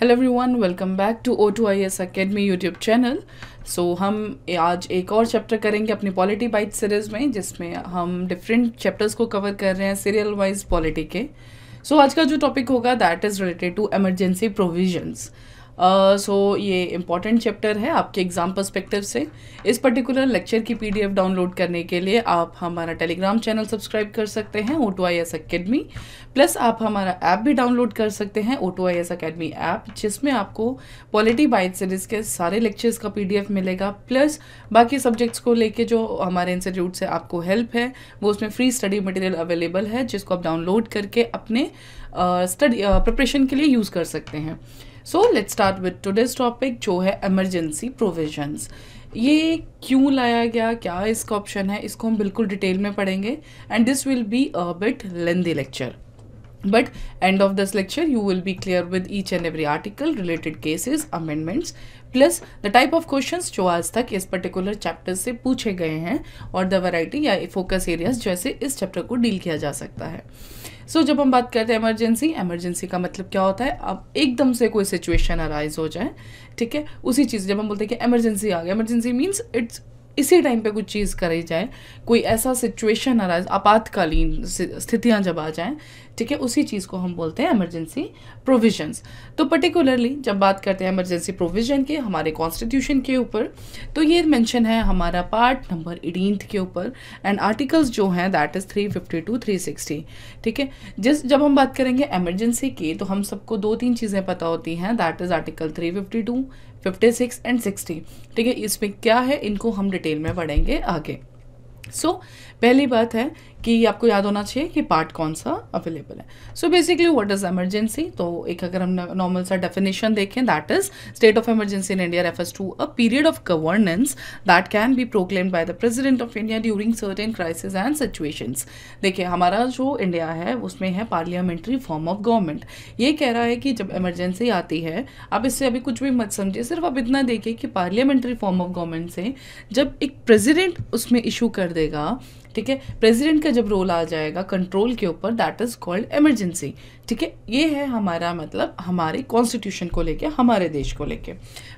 Hello everyone welcome back to O two I S academy YouTube channel so हम आज एक और chapter करेंगे अपनी पॉलिटी बाइट सीरीज़ में जिसमें हम डिफरेंट चैप्टर्स को कवर कर रहे हैं सीरियल वाइज पॉलिटी के सो so, आज का जो टॉपिक होगा that is related to emergency provisions so uh, so, ये इम्पॉर्टेंट चैप्टर है आपके एग्ज़ाम परस्पेक्टिव से इस पर्टिकुलर लेक्चर की पीडीएफ डाउनलोड करने के लिए आप हमारा टेलीग्राम चैनल सब्सक्राइब कर सकते हैं O two I S academy plus आप हमारा ऐप भी डाउनलोड कर सकते हैं O two I S academy app जिसमें आपको पॉलिटी बाइट सीरीज के सारे लेक्चर्स का पी मिलेगा प्लस बाकी सब्जेक्ट्स को लेके जो हमारे इंस्टीट्यूट से आपको हेल्प है वो उसमें फ्री स्टडी मटेरियल अवेलेबल है जिसको आप डाउनलोड करके अपने स्टडी uh, प्रिपरेशन uh, के लिए यूज़ कर सकते हैं so let start with today's topic जो है एमरजेंसी प्रोविजन्स ये क्यों लाया गया क्या इसका ऑप्शन है इसको हम बिल्कुल डिटेल में पढ़ेंगे and this will be a bit lengthy lecture but end of this lecture you will be clear with each and every article related cases amendments plus the type of question जो आज तक इस particular chapter से पूछे गए हैं और the variety या फोकस एरियाज जैसे इस चैप्टर को डील किया जा सकता है सो so, जब हम बात करते हैं एमरजेंसी एमरजेंसी का मतलब क्या होता है अब एकदम से कोई सिचुएशन अराइज हो जाए ठीक है उसी चीज़ जब हम बोलते हैं कि एमरजेंसी आ गया एमरजेंसी मीन्स इट्स इसी टाइम पे कुछ चीज़ करी जाए कोई ऐसा सिचुएशन आ रहा है आपातकालीन स्थितियाँ जब आ जाएँ ठीक है उसी चीज़ को हम बोलते हैं एमरजेंसी प्रोविजंस तो पर्टिकुलरली जब बात करते हैं एमरजेंसी प्रोविजन के हमारे कॉन्स्टिट्यूशन के ऊपर तो ये मेंशन है हमारा पार्ट नंबर एटीनथ के ऊपर एंड आर्टिकल्स जो हैं that is three fifty two three sixty ठीक है जिस जब हम बात करेंगे एमरजेंसी की तो हम सबको दो तीन चीज़ें पता होती हैं that is article three fifty two fifty six and sixty ठीक है इसमें क्या है इनको हम डिटेल में पढ़ेंगे आगे सो so, पहली बात है कि आपको याद होना चाहिए कि पार्ट कौन सा अवेलेबल है so basically what is emergency तो एक अगर हम नॉर्मल सा डेफिनेशन देखें that is state of emergency in India refers to a period of governance that can be proclaim by the president of India during certain crisis and situations देखिए हमारा जो India है उसमें है पार्लियामेंट्री फॉर्म ऑफ गवर्नमेंट ये कह रहा है कि जब इमरजेंसी आती है आप इससे अभी कुछ भी मत समझिए सिर्फ आप इतना देखिए कि पार्लियामेंट्री फॉर्म ऑफ गवर्नमेंट से जब एक प्रेजिडेंट उसमें इशू कर देगा ठीक है प्रेसिडेंट का जब रोल आ जाएगा कंट्रोल के ऊपर दैट इज कॉल्ड इमरजेंसी ठीक है ये है हमारा मतलब हमारे कॉन्स्टिट्यूशन को लेके हमारे देश को लेके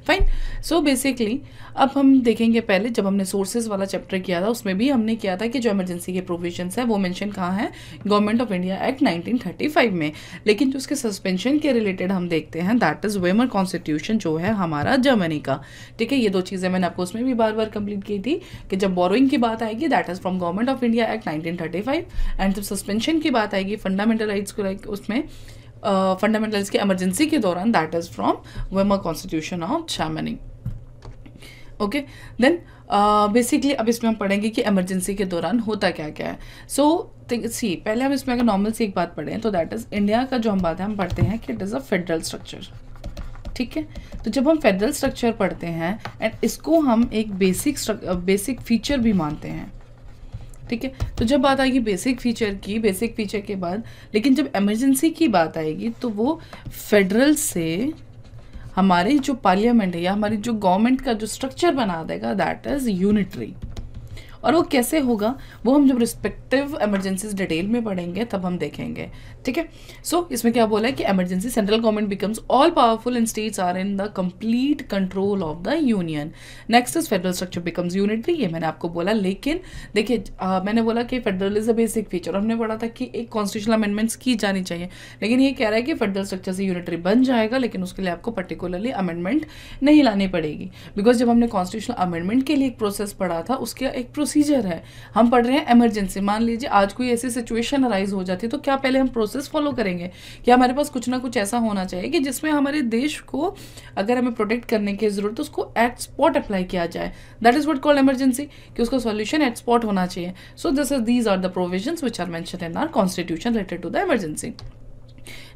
फाइन सो बेसिकली अब हम देखेंगे पहले जब हमने सोर्सेज वाला चैप्टर किया था उसमें भी हमने किया था कि जो इमरजेंसी के प्रोविजंस है वो मेंशन कहाँ है गवर्नमेंट ऑफ इंडिया एक्ट 1935 में लेकिन जो उसके सस्पेंशन के रिलेटेड हम देखते हैं दैट इज़ वेमर कॉन्स्टिट्यूशन जो है हमारा जर्मनी का ठीक है ये दो चीज़ें मैंने आपको उसमें भी बार बार कंप्लीट की थी कि जब बोरोइंग की बात आएगी that is from government of India act nineteen and जब सस्पेंशन की बात आएगी फंडामेंटल राइट्स को लाइक उसमें में फंडामेंटल्स के एमरजेंसी के दौरान that is from Weimar constitution of शैमनिंग ओके देन बेसिकली अब इसमें हम पढ़ेंगे कि इमरजेंसी के दौरान होता क्या क्या है सो सी पहले हम इसमें अगर नॉर्मल सी एक बात पढ़ें तो दैट इज़ इंडिया का जो हम बात है हम पढ़ते हैं कि it is a federal structure ठीक है तो जब हम फेडरल स्ट्रक्चर पढ़ते हैं एंड इसको हम एक बेसिक बेसिक फीचर भी मानते हैं ठीक है तो जब बात आएगी बेसिक फीचर की बेसिक फीचर के बाद लेकिन जब एमरजेंसी की बात आएगी तो वो फेडरल से हमारे जो पार्लियामेंट है या हमारी जो गवर्नमेंट का जो स्ट्रक्चर बना देगा दैट इज़ यूनिटरी और वो कैसे होगा वो हम जब रिस्पेक्टिव एमरजेंसीज डिटेल में पढ़ेंगे तब हम देखेंगे ठीक है सो इसमें क्या बोला है कि emergency central government becomes all powerful in states or in the complete control of the union next is federal structure becomes unitary ये मैंने आपको बोला लेकिन देखिए मैंने बोला कि federal is a basic feature हमने पढ़ा था कि एक कॉन्स्टिट्यूशनल अमेंडमेंट्स की जानी चाहिए लेकिन ये कह रहा है कि फेडरल स्ट्रक्चर से यूनिटरी बन जाएगा लेकिन उसके लिए आपको पर्टिकुलरली अमेंडमेंट नहीं लानी पड़ेगी बिकॉज जब हमने कॉन्स्टिट्यूशनल अमेंडमेंट के लिए एक प्रोसेस पढ़ा था उसका एक प्रोसीजर है हम पढ़ रहे हैं एमरजेंसी मान लीजिए आज कोई ऐसी सिचुएशन अराइज हो जाती है तो क्या पहले हम प्रोसेस प्रोसेस फॉलो करेंगे कि हमारे पास कुछ ना कुछ ऐसा होना चाहिए कि जिसमें हमारे देश को अगर हमें प्रोटेक्ट करने की ज़रूरत तो उसको एट स्पॉट अप्लाई किया जाए that is what called emergency कि उसका सोल्यूशन एट स्पॉट होना चाहिए so this is these are the provision which are mention in our constitution related to the emergency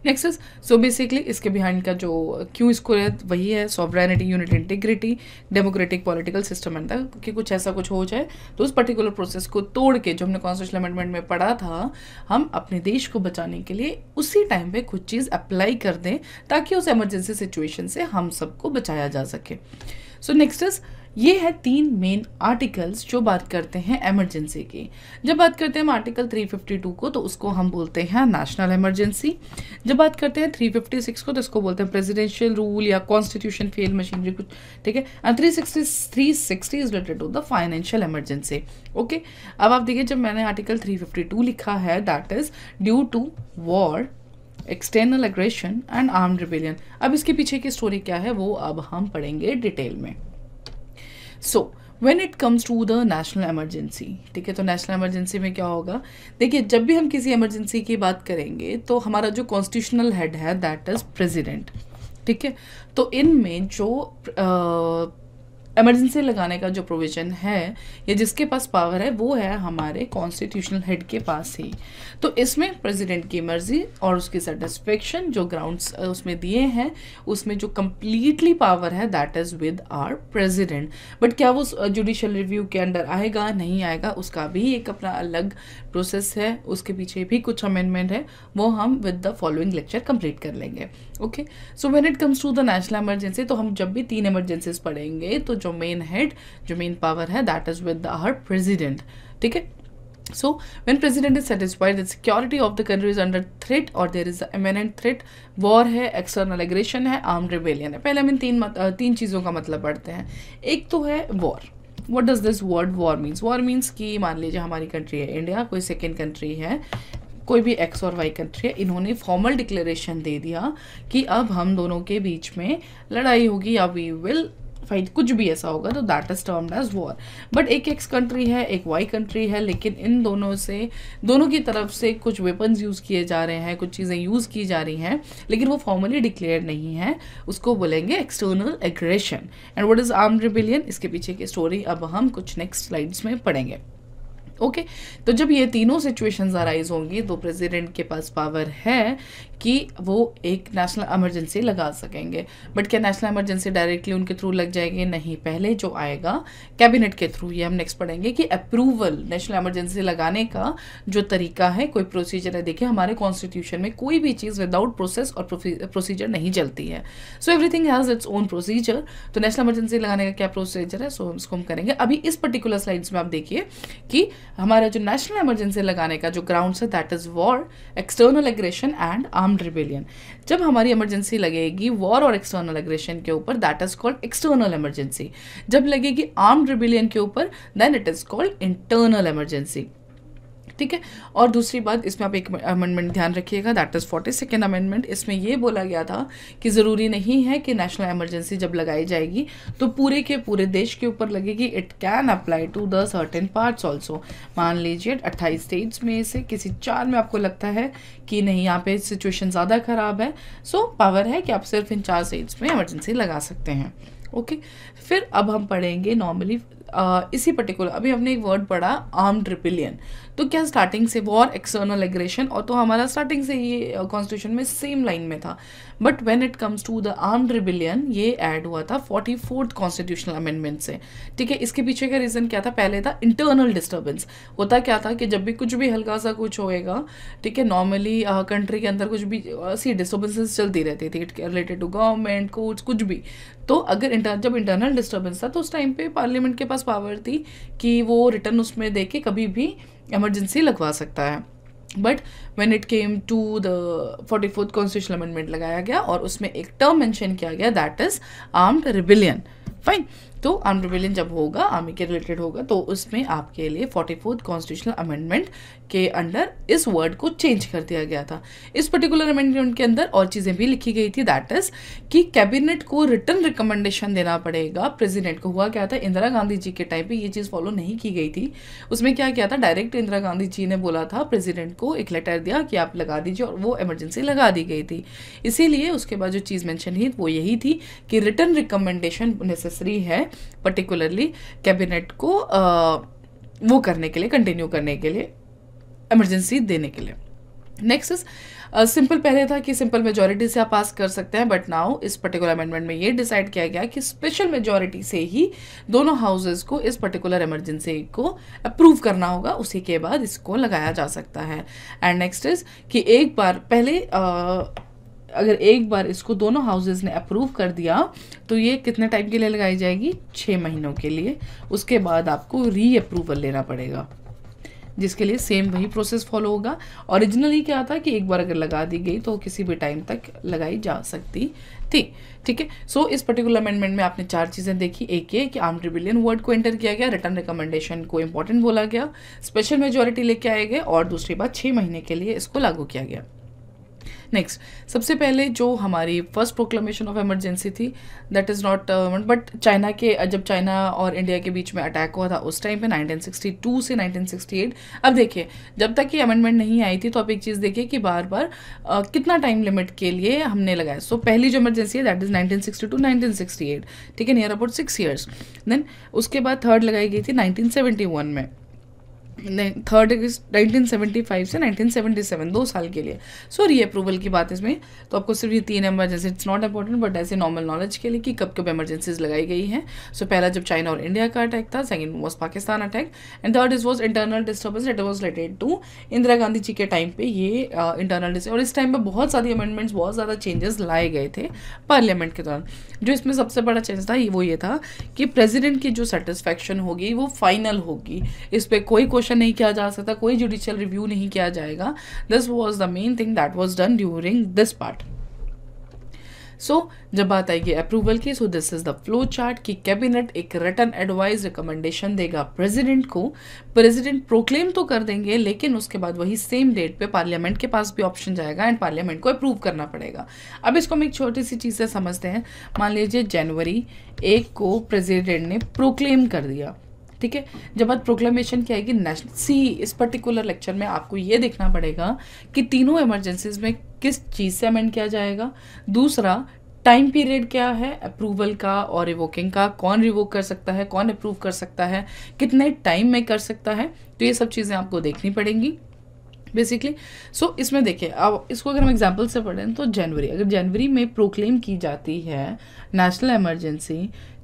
next is so basically इसके behind का जो क्यों इसको है वही है sovereignty unity integrity democratic political system and कि कुछ ऐसा कुछ हो जाए तो उस पर्टिकुलर प्रोसेस को तोड़ के जो हमने कॉन्स्टिट्यूशन अमेंडमेंट में पढ़ा था हम अपने देश को बचाने के लिए उसी टाइम पे कुछ चीज़ अप्लाई कर दें ताकि उस एमरजेंसी सिचुएशन से हम सबको बचाया जा सके सो नेक्स्ट इज ये है तीन मेन आर्टिकल्स जो बात करते हैं एमरजेंसी की जब बात करते हैं हम आर्टिकल 352 को तो उसको हम बोलते हैं नेशनल एमरजेंसी जब बात करते हैं 356 को तो इसको बोलते हैं प्रेसिडेंशियल रूल या कॉन्स्टिट्यूशन फेल मशीनरी कुछ ठीक है and three sixty three sixty is related to the financial emergency okay अब आप देखिए जब मैंने आर्टिकल 352 लिखा है that is due to war external aggression and arm rebellion अब इसके पीछे की स्टोरी क्या है वो अब हम पढ़ेंगे डिटेल में so when it comes to the national emergency ठीक है तो नेशनल एमरजेंसी में क्या होगा देखिए जब भी हम किसी एमरजेंसी की बात करेंगे तो हमारा जो कॉन्स्टिट्यूशनल हेड है दैट इज प्रेजिडेंट ठीक है तो इनमें जो एमरजेंसी लगाने का जो प्रोविज़न है या जिसके पास पावर है वो है हमारे कॉन्स्टिट्यूशनल हेड के पास ही तो इसमें प्रेसिडेंट की मर्ज़ी और उसकी सेटिस्फेक्शन जो ग्राउंड्स उसमें दिए हैं उसमें जो कम्प्लीटली पावर है that is with our president but क्या वो जुडिशल रिव्यू के अंडर आएगा नहीं आएगा उसका भी एक अपना अलग प्रोसेस है उसके पीछे भी कुछ अमेंडमेंट है वो हम with the following lecture complete कर लेंगे okay so when it comes to the national emergency तो हम जब भी तीन एमरजेंसीज पढ़ेंगे तो जो मेन हेड जो मेन पावर है that is with her president ठीक है So, when president is satisfied that security of the country is under threat or there is an imminent threat, war है external aggression है armed rebellion है पहले हम इन तीन मत, तीन चीज़ों का मतलब पढ़ते हैं एक तो है war. What does this word war means? War means कि मान लीजिए हमारी कंट्री है इंडिया कोई सेकेंड कंट्री है कोई भी एक्स और वाई कंट्री है इन्होंने फॉर्मल डिक्लेरेशन दे दिया कि अब हम दोनों के बीच में लड़ाई होगी या वी विल फाइट कुछ भी ऐसा होगा तो that is termed as war but एक एक्स कंट्री है एक वाई कंट्री है लेकिन इन दोनों से दोनों की तरफ से कुछ वेपन्स यूज़ किए जा रहे हैं कुछ चीज़ें यूज़ की जा रही हैं लेकिन वो फॉर्मली डिक्लेयर नहीं है उसको बोलेंगे external aggression and what is arm rebellion इसके पीछे की स्टोरी अब हम कुछ नेक्स्ट स्लाइड्स में पढ़ेंगे ओके okay, तो जब ये तीनों सिचुएशंस अराइज होंगी तो प्रेसिडेंट के पास पावर है कि वो एक नेशनल एमरजेंसी लगा सकेंगे बट क्या नेशनल इमरजेंसी डायरेक्टली उनके थ्रू लग जाएगी नहीं पहले जो आएगा कैबिनेट के थ्रू ये हम नेक्स्ट पढ़ेंगे कि अप्रूवल नेशनल एमरजेंसी लगाने का जो तरीका है कोई प्रोसीजर है देखिए हमारे कॉन्स्टिट्यूशन में कोई भी चीज़ विदाउट प्रोसेस और प्रोसीजर नहीं चलती है so everything has its own procedure तो नेशनल इमरजेंसी लगाने का क्या प्रोसीजर है सो so, इसको हम करेंगे अभी इस पर्टिकुलर स्लाइड्स में आप देखिए कि हमारा जो नेशनल एमरजेंसी लगाने का जो ग्राउंड है that is war external aggression and arm armed rebellion जब हमारी इमरजेंसी लगेगी वॉर और एक्सटर्नल एग्रेशन के ऊपर that is called external emergency जब लगेगी आर्म्ड रिबेलियन के ऊपर then it is called internal emergency ठीक है और दूसरी बात इसमें आप एक अमेंडमेंट ध्यान रखिएगा that is forty second amendment इसमें यह बोला गया था कि ज़रूरी नहीं है कि नेशनल एमरजेंसी जब लगाई जाएगी तो पूरे के पूरे देश के ऊपर लगेगी it can apply to the certain parts also मान लीजिए अट्ठाईस स्टेट्स में से किसी चार में आपको लगता है कि नहीं यहाँ पे सिचुएशन ज़्यादा ख़राब है सो so, पावर है कि आप सिर्फ इन चार स्टेट्स में एमरजेंसी लगा सकते हैं ओके okay? फिर अब हम पढ़ेंगे नॉर्मली इसी पर्टिकुलर अभी हमने एक वर्ड पढ़ा आर्म्ड रिपिलियन तो क्या स्टार्टिंग से वॉर एक्सटर्नल एग्रेशन और तो हमारा स्टार्टिंग से ये कॉन्स्टिट्यूशन में सेम लाइन में था but when it comes to the arm rebellion ये ऐड हुआ था फोर्टी फोर्थ कॉन्स्टिट्यूशनल अमेंडमेंट से ठीक है इसके पीछे का रीज़न क्या था पहले था इंटरनल डिस्टर्बेंस होता क्या था कि जब भी कुछ भी हल्का सा कुछ होएगा ठीक है नॉर्मली कंट्री के अंदर कुछ भी सी डिस्टर्बेंसेस चलती रहती थी रिलेटेड टू गवर्नमेंट कोर्ट कुछ भी तो अगर इंटर जब इंटरनल डिस्टर्बेंस था तो उस टाइम पे पार्लियामेंट के पास पावर थी कि वो रिटर्न उसमें दे के कभी भी एमरजेंसी लगवा सकता है but when it came to the forty fourth constitution amendment लगाया गया और उसमें एक टर्म मेंशन किया गया that is armed rebellion fine तो आर्म रिवेलियन जब होगा आर्मी के रिलेटेड होगा तो उसमें आपके लिए फोर्टी फोर्थ कॉन्स्टिट्यूशनल अमेंडमेंट के अंडर इस वर्ड को चेंज कर दिया गया था इस पर्टिकुलर अमेंडमेंट के अंदर और चीज़ें भी लिखी गई थी दैट इज कि कैबिनेट को रिटर्न रिकमेंडेशन देना पड़ेगा प्रेजिडेंट को हुआ क्या था इंदिरा गांधी जी के टाइम पर ये चीज़ फॉलो नहीं की गई थी उसमें क्या किया था डायरेक्ट इंदिरा गांधी जी ने बोला था प्रेजिडेंट को एक लेटर दिया कि आप लगा दीजिए और वो इमरजेंसी लगा दी गई थी इसीलिए उसके बाद जो चीज़ मैंशन हुई वो यही थी कि रिटर्न रिकमेंडेशन नेसेसरी है पर्टिकुलरली कैबिनेट को आ, वो करने के लिए कंटिन्यू करने के लिए एमरजेंसी देने के लिए नेक्स्ट इज सिंपल पहले था कि सिंपल मेजोरिटी से आप पास कर सकते हैं बट नाउ इस पर्टिकुलर अमेंडमेंट में ये डिसाइड किया गया कि स्पेशल मेजोरिटी से ही दोनों हाउसेज को इस पर्टिकुलर इमरजेंसी को अप्रूव करना होगा उसी के बाद इसको लगाया जा सकता है एंड नेक्स्ट इज कि एक बार पहले uh, अगर एक बार इसको दोनों हाउसेज ने अप्रूव कर दिया तो ये कितने टाइम के लिए लगाई जाएगी छः महीनों के लिए उसके बाद आपको री अप्रूवल लेना पड़ेगा जिसके लिए सेम वही प्रोसेस फॉलो होगा ओरिजिनली क्या था कि एक बार अगर लगा दी गई तो किसी भी टाइम तक लगाई जा सकती थी ठीक है सो इस पर्टिकुलर अमेंडमेंट में आपने चार चीज़ें देखी एक ये कि आर्म ट्रिबिलियन वर्ड को एंटर किया गया रिटर्न रिकमेंडेशन को इम्पोर्टेंट बोला गया स्पेशल मेजोरिटी लेके आए गए और दूसरी बात छः महीने के लिए इसको लागू किया गया नेक्स्ट सबसे पहले जो हमारी फर्स्ट प्रोक्लेमेशन ऑफ एमरजेंसी थी that is not but China के जब चाइना और इंडिया के बीच में अटैक हुआ था उस टाइम पे 1962 से 1968 अब देखिए जब तक ये अमेंडमेंट नहीं आई थी तो आप एक चीज़ देखिए कि बार बार आ, uh, कितना टाइम लिमिट के लिए हमने लगाया सो so, पहली जो इमरजेंसी है that is nineteen sixty two nineteen sixty eight ठीक है near about six years then उसके बाद थर्ड लगाई गई थी नाइनटीन सेवेंटी वन में थर्ड नाइनटीन सेवेंटी फाइव से नाइनटीन सेवेंटी सेवन दो साल के लिए सो री अप्रूवल की बात इसमें तो आपको सिर्फ ये तीन emergency it's not important but ऐसे नॉर्मल नॉलेज के लिए कि कब कब एमरजेंसीज लगाई गई हैं सो so, पहला जब चाइना और इंडिया का अटैक था second was Pakistan attack and third is was internal disturbance it was related to Indira Gandhi ji के टाइम पे ये इंटरनल uh, और इस टाइम पर बहुत सारी अमेंडमेंट्स बहुत ज़्यादा चेंजेस लाए गए थे पार्लियामेंट के दौरान जो इसमें सबसे बड़ा चेंज था वो ये था कि प्रेजिडेंट की जो सेटिस्फैक्शन होगी वो फाइनल होगी इस पर कोई क्वेश्चन क्वेश्चन नहीं किया जा सकता कोई जुडिशियल रिव्यू नहीं किया जाएगा this was the main thing that was done during this part so जब बात आएगी अप्रूवल की so this is the flow chart कि कैबिनेट एक रिटर्न एडवाइस रिकमेंडेशन देगा प्रेसिडेंट को प्रेसिडेंट प्रोक्लेम तो कर देंगे लेकिन उसके बाद वही सेम डेट पे पार्लियामेंट के पास भी ऑप्शन जाएगा एंड पार्लियामेंट को अप्रूव करना पड़ेगा अब इसको हम एक छोटी सी चीज़ से समझते हैं मान लीजिए जनवरी एक को प्रेजिडेंट ने प्रोक्लेम कर दिया ठीक है जब बात प्रोक्लेमेशन की आएगी नेशनल सी इस पर्टिकुलर लेक्चर में आपको ये देखना पड़ेगा कि तीनों इमरजेंसीज में किस चीज़ से अमेंड किया जाएगा दूसरा टाइम पीरियड क्या है अप्रूवल का और रिवोकिंग का कौन रिवोक कर सकता है कौन अप्रूव कर सकता है कितने टाइम में कर सकता है तो ये सब चीज़ें आपको देखनी पड़ेंगी बेसिकली सो so, इसमें देखिए अब इसको अगर हम एग्जाम्पल से पढ़ें तो जनवरी अगर जनवरी में प्रोक्लेम की जाती है नेशनल इमरजेंसी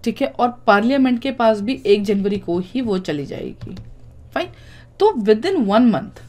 ठीक है और पार्लियामेंट के पास भी एक जनवरी को ही वो चली जाएगी फाइन तो विद इन वन मंथ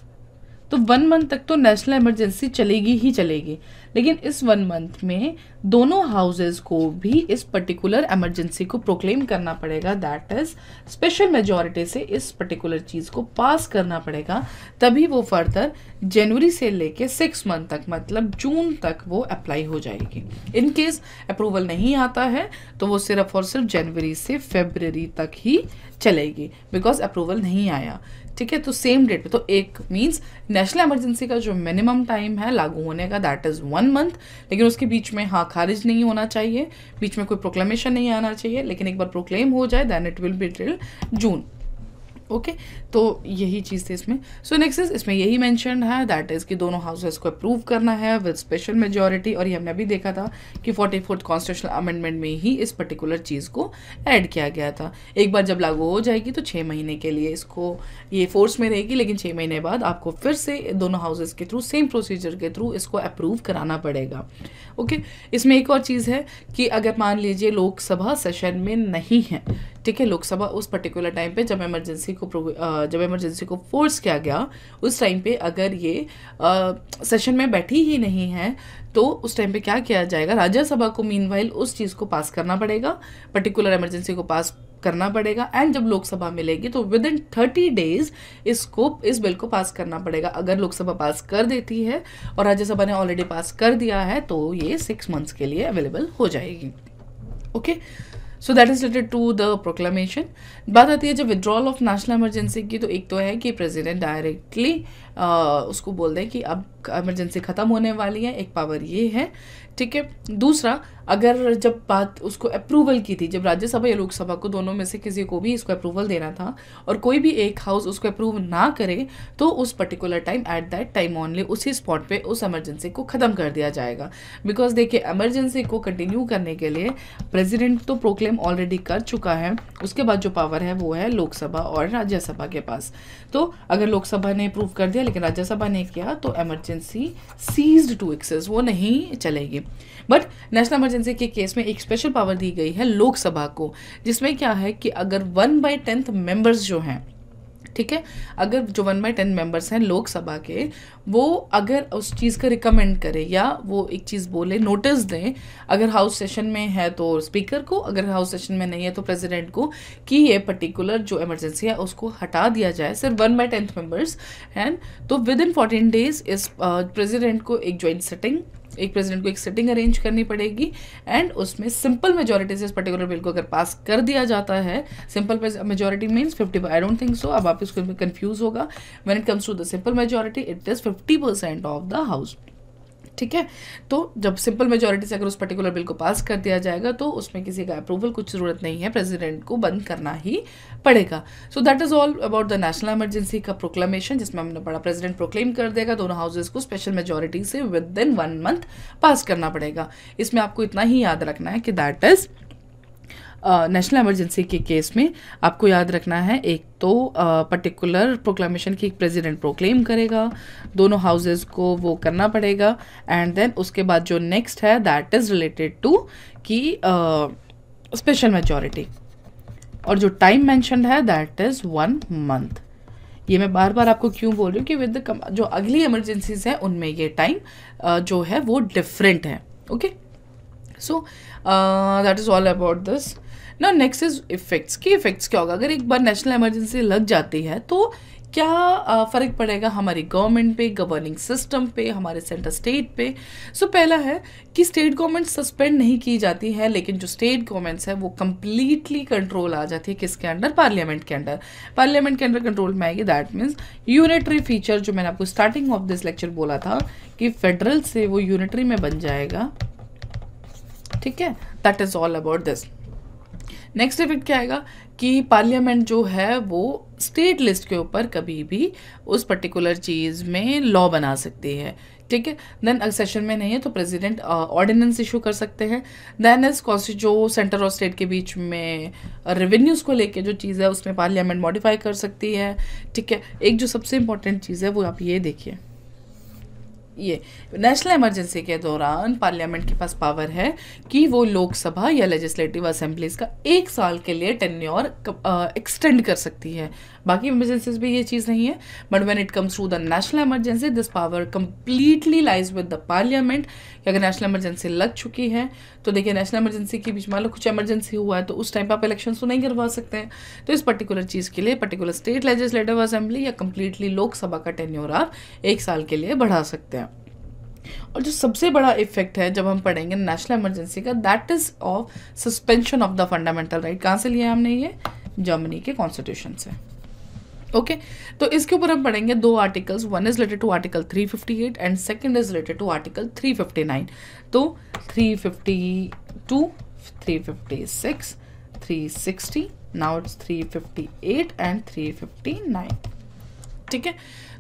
तो वन मंथ तक तो नेशनल इमरजेंसी चलेगी ही चलेगी लेकिन इस वन मंथ में दोनों हाउसेज को भी इस पर्टिकुलर एमरजेंसी को प्रोक्लेम करना पड़ेगा दैट इज स्पेशल मेजोरिटी से इस पर्टिकुलर चीज़ को पास करना पड़ेगा तभी वो फर्दर जनवरी से लेके सिक्स मंथ तक मतलब जून तक वो अप्लाई हो जाएगी इन केस अप्रूवल नहीं आता है तो वो सिर्फ और सिर्फ जनवरी से फेबररी तक ही चलेगी बिकॉज अप्रूवल नहीं आया ठीक है तो सेम डेट पे तो एक मीन्स नेशनल इमरजेंसी का जो मिनिमम टाइम है लागू होने का दैट इज़ वन मंथ लेकिन उसके बीच में हाँ खारिज नहीं होना चाहिए बीच में कोई प्रोक्लेमेशन नहीं आना चाहिए लेकिन एक बार प्रोक्लेम हो जाए then it will be till June okay okay, तो यही चीज़ थी इसमें सो नेक्स्ट इज इसमें यही मैंशन है दैट इज़ कि दोनों हाउसेस को अप्रूव करना है विद स्पेशल मेजोरिटी और ये हमने अभी देखा था कि फोर्टी फोर्थ कॉन्स्टिट्यूशन अमेंडमेंट में ही इस पर्टिकुलर चीज़ को ऐड किया गया था एक बार जब लागू हो जाएगी तो छः महीने के लिए इसको ये फोर्स में रहेगी लेकिन छः महीने बाद आपको फिर से दोनों हाउसेज के थ्रू सेम प्रोसीजर के थ्रू इसको अप्रूव कराना पड़ेगा ओके okay, इसमें एक और चीज़ है कि अगर मान लीजिए लोकसभा सेशन में नहीं है ठीक है लोकसभा उस पर्टिकुलर टाइम पे जब इमरजेंसी को जब इमरजेंसी को फोर्स किया गया उस टाइम पे अगर ये आ, सेशन में बैठी ही नहीं है तो उस टाइम पे क्या किया जाएगा राज्यसभा को मीन उस चीज़ को पास करना पड़ेगा पर्टिकुलर इमरजेंसी को पास करना पड़ेगा एंड जब लोकसभा मिलेगी तो विद इन थर्टी डेज इसको इस बिल को पास करना पड़ेगा अगर लोकसभा पास कर देती है और राज्यसभा ने ऑलरेडी पास कर दिया है तो ये सिक्स मंथ्स के लिए अवेलेबल हो जाएगी okay okay? So that is related to the proclamation बात आती है जब विद्रॉल ऑफ नेशनल इमरजेंसी की तो एक तो है कि प्रेसिडेंट डायरेक्टली उसको बोल दें कि अब इमरजेंसी ख़त्म होने वाली है एक पावर ये है ठीक है दूसरा अगर जब बात उसको अप्रूवल की थी जब राज्यसभा या लोकसभा को दोनों में से किसी को भी इसको अप्रूवल देना था और कोई भी एक हाउस उसको अप्रूव ना करे तो उस particular time at that time only उसी स्पॉट पे उस एमरजेंसी को ख़त्म कर दिया जाएगा बिकॉज देखिए एमरजेंसी को कंटिन्यू करने के लिए प्रेजिडेंट तो प्रोक्लेम ऑलरेडी कर चुका है उसके बाद जो पावर है वो है लोकसभा और राज्यसभा के पास तो अगर लोकसभा ने अप्रूव कर दिया लेकिन राज्यसभा ने किया तो एमरजेंसी सीज्ड टू एक्सेस वो नहीं चलेगी बट नेशनल इमरजेंसी के केस में एक स्पेशल पावर दी गई है लोकसभा को जिसमें क्या है कि अगर वन बाई टेंथ मेंबर्स जो हैं ठीक है अगर जो वन बाई टेन मेंबर्स हैं लोकसभा के वो अगर उस चीज़ का रिकमेंड करे या वो एक चीज़ बोले नोटिस दें अगर हाउस सेशन में है तो स्पीकर को अगर हाउस सेशन में नहीं है तो प्रेसिडेंट को कि ये पर्टिकुलर जो इमरजेंसी है उसको हटा दिया जाए सिर्फ वन बाई टेंथ मेंबर्स हैं तो विद इन फोर्टीन डेज इस प्रेजिडेंट को एक ज्वाइंट सेटिंग एक प्रेसिडेंट को एक सिटिंग अरेंज करनी पड़ेगी एंड उसमें सिंपल मेजोरिटी से इस पर्टिकुलर बिल को अगर पास कर दिया जाता है simple majority means fifty I don't think so अब आप इसको कन्फ्यूज होगा when it comes to the simple majority it is fifty percent of the house ठीक है तो जब सिंपल मेजोरिटी से अगर उस पर्टिकुलर बिल को पास कर दिया जाएगा तो उसमें किसी का अप्रूवल कुछ ज़रूरत नहीं है प्रेसिडेंट को बंद करना ही पड़ेगा so that is all about the national emergency का प्रोक्लेमेशन जिसमें हमने बड़ा प्रेसिडेंट प्रोक्लेम कर देगा दोनों हाउसेज को स्पेशल मेजोरिटी से within one month pass करना पड़ेगा इसमें आपको इतना ही याद रखना है कि दैट इज़ नेशनल एमरजेंसी के केस में आपको याद रखना है एक तो पर्टिकुलर प्रोक्लेमेशन की प्रेसिडेंट प्रोक्लेम करेगा दोनों हाउसेस को वो करना पड़ेगा एंड देन उसके बाद जो नेक्स्ट है दैट इज़ रिलेटेड टू कि स्पेशल मेजोरिटी और जो टाइम मैंशनड है दैट इज़ वन मंथ ये मैं बार बार आपको क्यों बोल रही हूँ कि विद जो अगली इमरजेंसीज हैं उनमें ये टाइम जो है वो डिफरेंट है okay so that is all about this ना नेक्स्ट इज इफेक्ट्स की इफेक्ट्स क्या होगा अगर एक बार नेशनल इमरजेंसी लग जाती है तो क्या फ़र्क पड़ेगा हमारी गवर्नमेंट पे गवर्निंग सिस्टम पे हमारे सेंटर स्टेट पे सो so, पहला है कि स्टेट गवर्नमेंट सस्पेंड नहीं की जाती है लेकिन जो स्टेट गवर्नमेंट्स है वो कम्प्लीटली कंट्रोल आ जाती है किसके अंडर पार्लियामेंट के अंडर पार्लियामेंट के अंडर कंट्रोल में आएगी दैट मीन्स यूनिटरी फीचर जो मैंने आपको स्टार्टिंग ऑफ दिस लेक्चर बोला था कि फेडरल से वो यूनिटरी में बन जाएगा ठीक है that is all about this next effect क्या आएगा कि पार्लियामेंट जो है वो स्टेट लिस्ट के ऊपर कभी भी उस पर्टिकुलर चीज़ में लॉ बना सकती है ठीक है देन अगर सेशन में नहीं है तो प्रेसिडेंट ऑर्डिनेंस इशू कर सकते हैं देन इज कॉन्स्टिट जो सेंटर और स्टेट के बीच में रेवेन्यूज़ को लेके जो चीज़ है उसमें पार्लियामेंट मॉडिफाई कर सकती है ठीक है एक जो सबसे इंपॉर्टेंट चीज़ है वो आप ये देखिए ये नेशनल इमरजेंसी के दौरान पार्लियामेंट के पास पावर है कि वो लोकसभा या लेजिस्लेटिव असेंबलीज का एक साल के लिए टेन्योर एक्सटेंड कर सकती है बाकी इमरजेंसीज भी ये चीज़ नहीं है but when it comes to the national emergency this power completely lies with the parliament अगर नेशनल इमरजेंसी लग चुकी है तो देखिए नेशनल इमरजेंसी के बीच मान लो कुछ इमरजेंसी हुआ है तो उस टाइम पर आप इलेक्शन तो नहीं करवा सकते हैं तो इस पर्टिकुलर चीज़ के लिए पर्टिकुलर स्टेट लेजिस्लेटिव असेंबली या कम्प्लीटली लोकसभा का टेन्योर आप एक साल के लिए बढ़ा सकते हैं और जो सबसे बड़ा इफेक्ट है जब हम पढ़ेंगे नेशनल इमरजेंसी का that is of suspension of the fundamental right कहाँ से लिया है हमने ये जर्मनी के कॉन्स्टिट्यूशन से ओके okay, तो इसके ऊपर हम पढ़ेंगे दो articles one is related to article 358 and second is related to article 359 तो 352 356 360 नाउ इट्स 358 एंड 359 ठीक है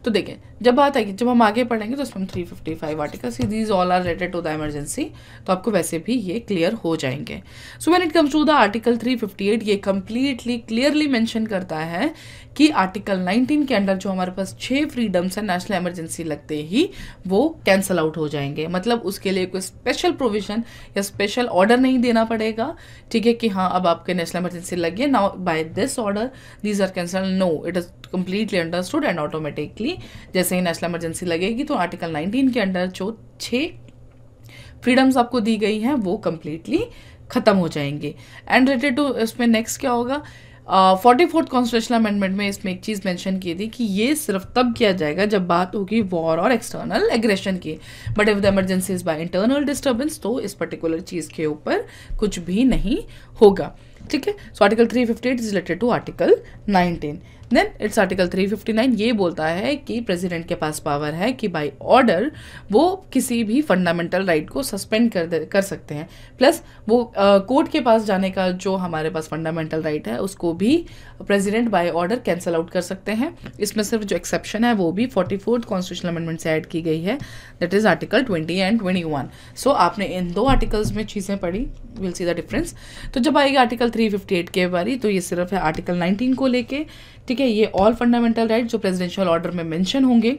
तो देखें जब बात आएगी जब हम आगे पढ़ेंगे तो उसमें three fifty five articles these all are related to the emergency तो आपको वैसे भी ये क्लियर हो जाएंगे so when it comes to the article three fifty eight ये कम्प्लीटली क्लियरली मैंशन करता है कि आर्टिकल नाइनटीन के अंडर जो हमारे पास छः फ्रीडम्स हैं नेशनल इमरजेंसी लगते ही वो कैंसल आउट हो जाएंगे मतलब उसके लिए कोई स्पेशल प्रोविजन या स्पेशल ऑर्डर नहीं देना पड़ेगा ठीक है कि हाँ अब आपके नेशनल इमरजेंसी लगी है now by this order these are cancel no it is completely understood and automatically जैसे जैसे ही नेशनल इमरजेंसी लगेगी तो आर्टिकल 19 के अंडर जो छः फ्रीडम्स आपको दी गई हैं वो कम्प्लीटली ख़त्म हो जाएंगे एंड रिलेटेड टू इसमें नेक्स्ट क्या होगा फोर्टी फोर्थ कॉन्स्टिट्यूशनल अमेंडमेंट में इसमें एक चीज़ मेंशन की थी कि ये सिर्फ तब किया जाएगा जब बात होगी वॉर और एक्सटर्नल एग्रेशन की but if the emergency is by internal disturbance तो इस पर्टिकुलर चीज़ के ऊपर कुछ भी नहीं होगा ठीक है so article three fifty eight is related to article nineteen then it's article 359 ये बोलता है कि प्रेसिडेंट के पास पावर है कि बाय ऑर्डर वो किसी भी फंडामेंटल राइट right को सस्पेंड कर कर सकते हैं प्लस वो कोर्ट uh, के पास जाने का जो हमारे पास फंडामेंटल राइट right है उसको भी president by order cancel out कर सकते हैं इसमें सिर्फ जो एक्सेप्शन है वो भी फोर्टी फोर्थ कॉन्स्टिट्यूशन अमेंडमेंट से ऐड की गई है that is article twenty and twenty one so आपने इन दो आर्टिकल्स में चीज़ें पढ़ी विल सी द डिफरेंस तो जब आएगी आर्टिकल थ्री फिफ्टी एट के बारी तो ये सिर्फ है आर्टिकल नाइनटीन को लेके ठीक है ये ऑल फंडामेंटल राइट जो प्रेजिडेंशियल ऑर्डर में मैंशन होंगे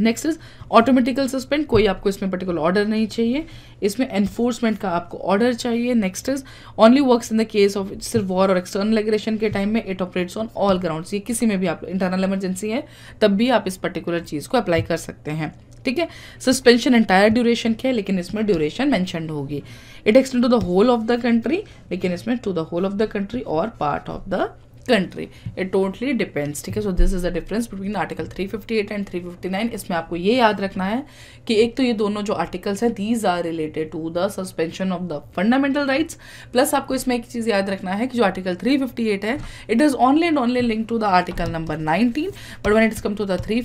नेक्स्ट इज ऑटोमेटिकल सस्पेंड कोई आपको इसमें पर्टिकुलर ऑर्डर नहीं चाहिए इसमें एनफोर्समेंट का आपको ऑर्डर चाहिए next is only works in the case of सिर्फ वॉर और एक्सटर्नल एग्रेशन के टाइम में it operates on all grounds ये किसी में भी आप इंटरनल इमरजेंसी है तब भी आप इस पर्टिकुलर चीज़ को अप्लाई कर सकते हैं ठीक है सस्पेंशन एंटायर ड्यूरेशन के लेकिन इसमें ड्यूरेशन मैंशन होगी it extend to the whole of the country लेकिन इसमें to the whole of the country और part of the country it totally depends ठीक है so this is the difference between article 358 and 359 इसमें आपको ये याद रखना है कि एक तो ये दोनों जो आर्टिकल्स हैं these are related to the suspension of the fundamental rights plus आपको इसमें एक चीज़ याद रखना है कि जो आर्टिकल 358 है it is only and only link to the article number nineteen but when it's come to the three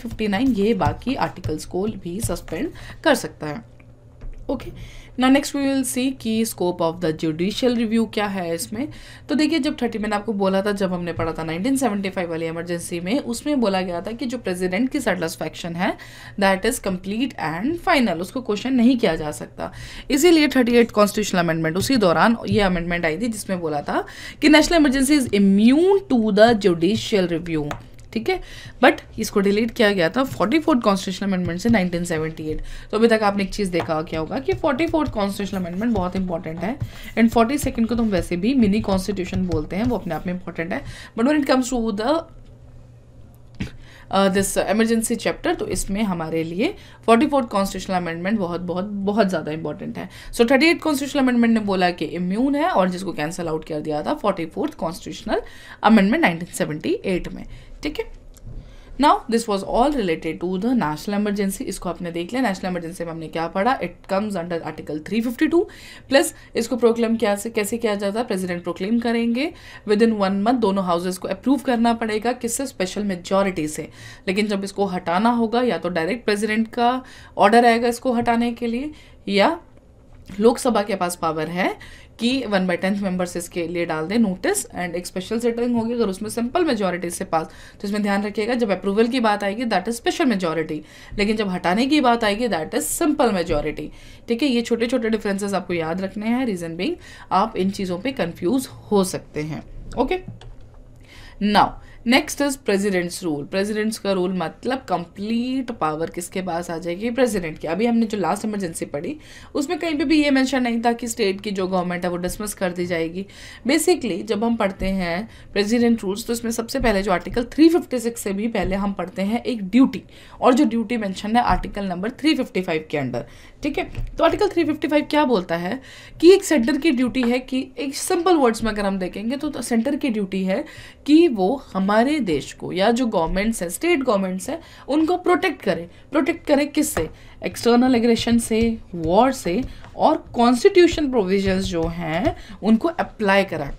ये बाकी आर्टिकल्स को भी सस्पेंड कर सकता है ओके okay? ना नेक्स्ट वी विल सी कि scope of the judicial review क्या है इसमें तो देखिए जब थर्टी मैंने आपको बोला था जब हमने पढ़ा था 1975 वाली इमरजेंसी में उसमें बोला गया था कि जो प्रेसिडेंट की सेटिस्फैक्शन है that is complete and final उसको क्वेश्चन नहीं किया जा सकता इसीलिए थर्टी एट कॉन्स्टिट्यूशनल अमेंडमेंट उसी दौरान ये अमेंडमेंट आई थी जिसमें बोला था कि national emergency is immune to the judicial review ठीक है बट इसको डिलीट किया गया था फोर्टी फोर्थ कॉन्स्टिट्यूशन अमेंडमेंट से 1978 तो अभी तक आपने एक चीज़ देखा हो क्या होगा कि फोर्टी फोर्थ कॉन्स्टिट्यूशन अमेंडमेंट बहुत इंपॉर्टेंट है एंड फोर्टी सेकेंड को तुम तो वैसे भी मिनी कॉन्स्टिट्यूशन बोलते हैं वो अपने आप में इंपॉर्टेंट है but when it comes to the this emergency chapter तो इसमें हमारे लिए फोर्टी फोर्थ कॉन्स्टिट्यूशन अमेंडमेंट बहुत बहुत बहुत ज़्यादा इंपॉर्टेंट है so thirty eight constitution amendment ने बोला कि इम्यून है और जिसको कैंसल आउट कर दिया था forty fourth constitutional amendment nineteen seventy eight में ठीक है now this was all related to the national emergency इसको आपने देख लिया नेशनल एमरजेंसी में हमने क्या पढ़ा it comes under article 352 plus इसको प्रोक्लेम क्या से कैसे किया जाता है प्रेजिडेंट प्रोक्लेम करेंगे विद इन वन मंथ दोनों हाउसेज को अप्रूव करना पड़ेगा किससे स्पेशल मेजोरिटी से लेकिन जब इसको हटाना होगा या तो डायरेक्ट प्रेजिडेंट का ऑर्डर आएगा इसको हटाने के लिए या लोकसभा के पास पावर है कि वन बाई टेंथ मेंबर्स इसके लिए डाल दें नोटिस एंड एक स्पेशल सेटिंग होगी अगर उसमें सिंपल मेजोरिटी से पास तो इसमें ध्यान रखिएगा जब अप्रूवल की बात आएगी दैट इज स्पेशल मेजोरिटी लेकिन जब हटाने की बात आएगी दैट इज सिंपल मेजोरिटी ठीक है ये छोटे छोटे डिफरेंसेस आपको याद रखने हैं रीजन बिंग आप इन चीज़ों पर कन्फ्यूज हो सकते हैं okay now next is president's rule president's का रूल मतलब कंप्लीट पावर किसके पास आ जाएगी प्रेजिडेंट की अभी हमने जो लास्ट इमरजेंसी पढ़ी उसमें कहीं पे भी ये मेंशन नहीं था कि स्टेट की जो गवर्नमेंट है वो डिसमिस कर दी जाएगी बेसिकली जब हम पढ़ते हैं प्रेजिडेंट रूल्स तो इसमें सबसे पहले जो आर्टिकल सिक्स से भी पहले हम पढ़ते हैं एक ड्यूटी और जो ड्यूटी मैंशन है आर्टिकल नंबर फाइव के अंडर ठीक है तो आर्टिकल 355 क्या बोलता है कि एक सेंटर की ड्यूटी है कि एक सिंपल वर्ड्स में अगर हम देखेंगे तो सेंटर की ड्यूटी है कि वो हमारे देश को या जो गवर्नमेंट्स हैं स्टेट गवर्नमेंट्स हैं उनको प्रोटेक्ट करें प्रोटेक्ट करें किससे एक्सटर्नल एग्रेशन से वॉर से और कॉन्स्टिट्यूशन प्रोविजन जो हैं उनको अप्लाई करा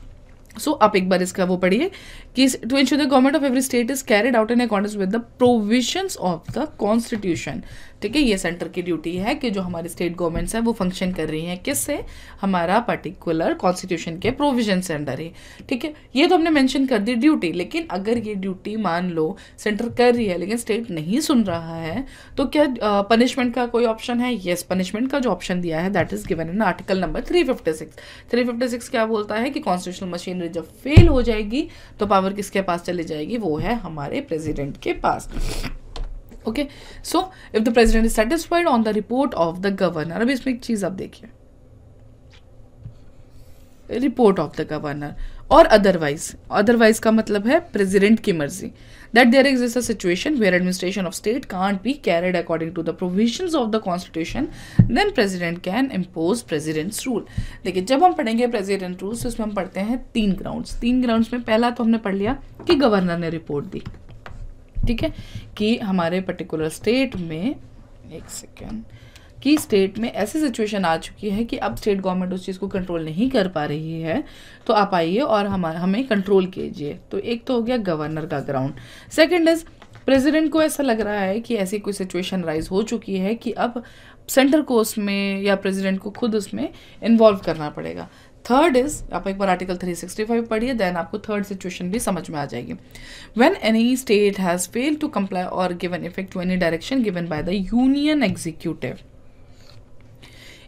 सो so, आप एक बार इसका वो पढ़िए to ensure the government of every state is carried out in accordance with the provisions of the constitution ठीक है ये सेंटर की ड्यूटी है कि जो हमारे स्टेट गवर्नमेंट्स हैं वो फंक्शन कर रही हैं किससे हमारा पर्टिकुलर कॉन्स्टिट्यूशन के प्रोविजन से अंडर है ठीक है ये तो हमने मैंशन कर दी ड्यूटी लेकिन अगर ये ड्यूटी मान लो सेंटर कर रही है लेकिन स्टेट नहीं सुन रहा है तो क्या पनिशमेंट का कोई ऑप्शन है येस yes, पनिशमेंट का जो ऑप्शन दिया है that is given in article number three fifty six three fifty six क्या बोलता है कि कॉन्स्टिट्यूशनल मशीनरी जब फेल हो जाएगी तो पावर किसके पास चली जाएगी वो है हमारे प्रेसिडेंट के पास okay so if the president is satisfied on the report of the governor अभी इसमें एक चीज़ आप देखिए रिपोर्ट ऑफ द गवर्नर और अदरवाइज अदरवाइज का मतलब है प्रेसिडेंट की मर्जी that there exists a situation where administration of state can't be carried according to the provisions of the constitution then president can impose president's rule देखिए जब हम पढ़ेंगे president rules तो इसमें हम पढ़ते हैं तीन grounds तीन grounds में पहला तो हमने पढ़ लिया कि governor ने report दी ठीक है कि हमारे particular state में एक second कि स्टेट में ऐसी सिचुएशन आ चुकी है कि अब स्टेट गवर्नमेंट उस चीज़ को कंट्रोल नहीं कर पा रही है तो आप आइए और हम हमें कंट्रोल कीजिए तो एक तो हो गया गवर्नर का ग्राउंड सेकेंड इज़ प्रेसिडेंट को ऐसा लग रहा है कि ऐसी कोई सिचुएशन राइज हो चुकी है कि अब सेंटर को उसमें या प्रेसिडेंट को खुद उसमें इन्वॉल्व करना पड़ेगा थर्ड इज आप एक बार आर्टिकल 365 पढ़िए देन आपको थर्ड सिचुएशन भी समझ में आ जाएगी when any state has fail to comply or given effect to any direction given by the union executive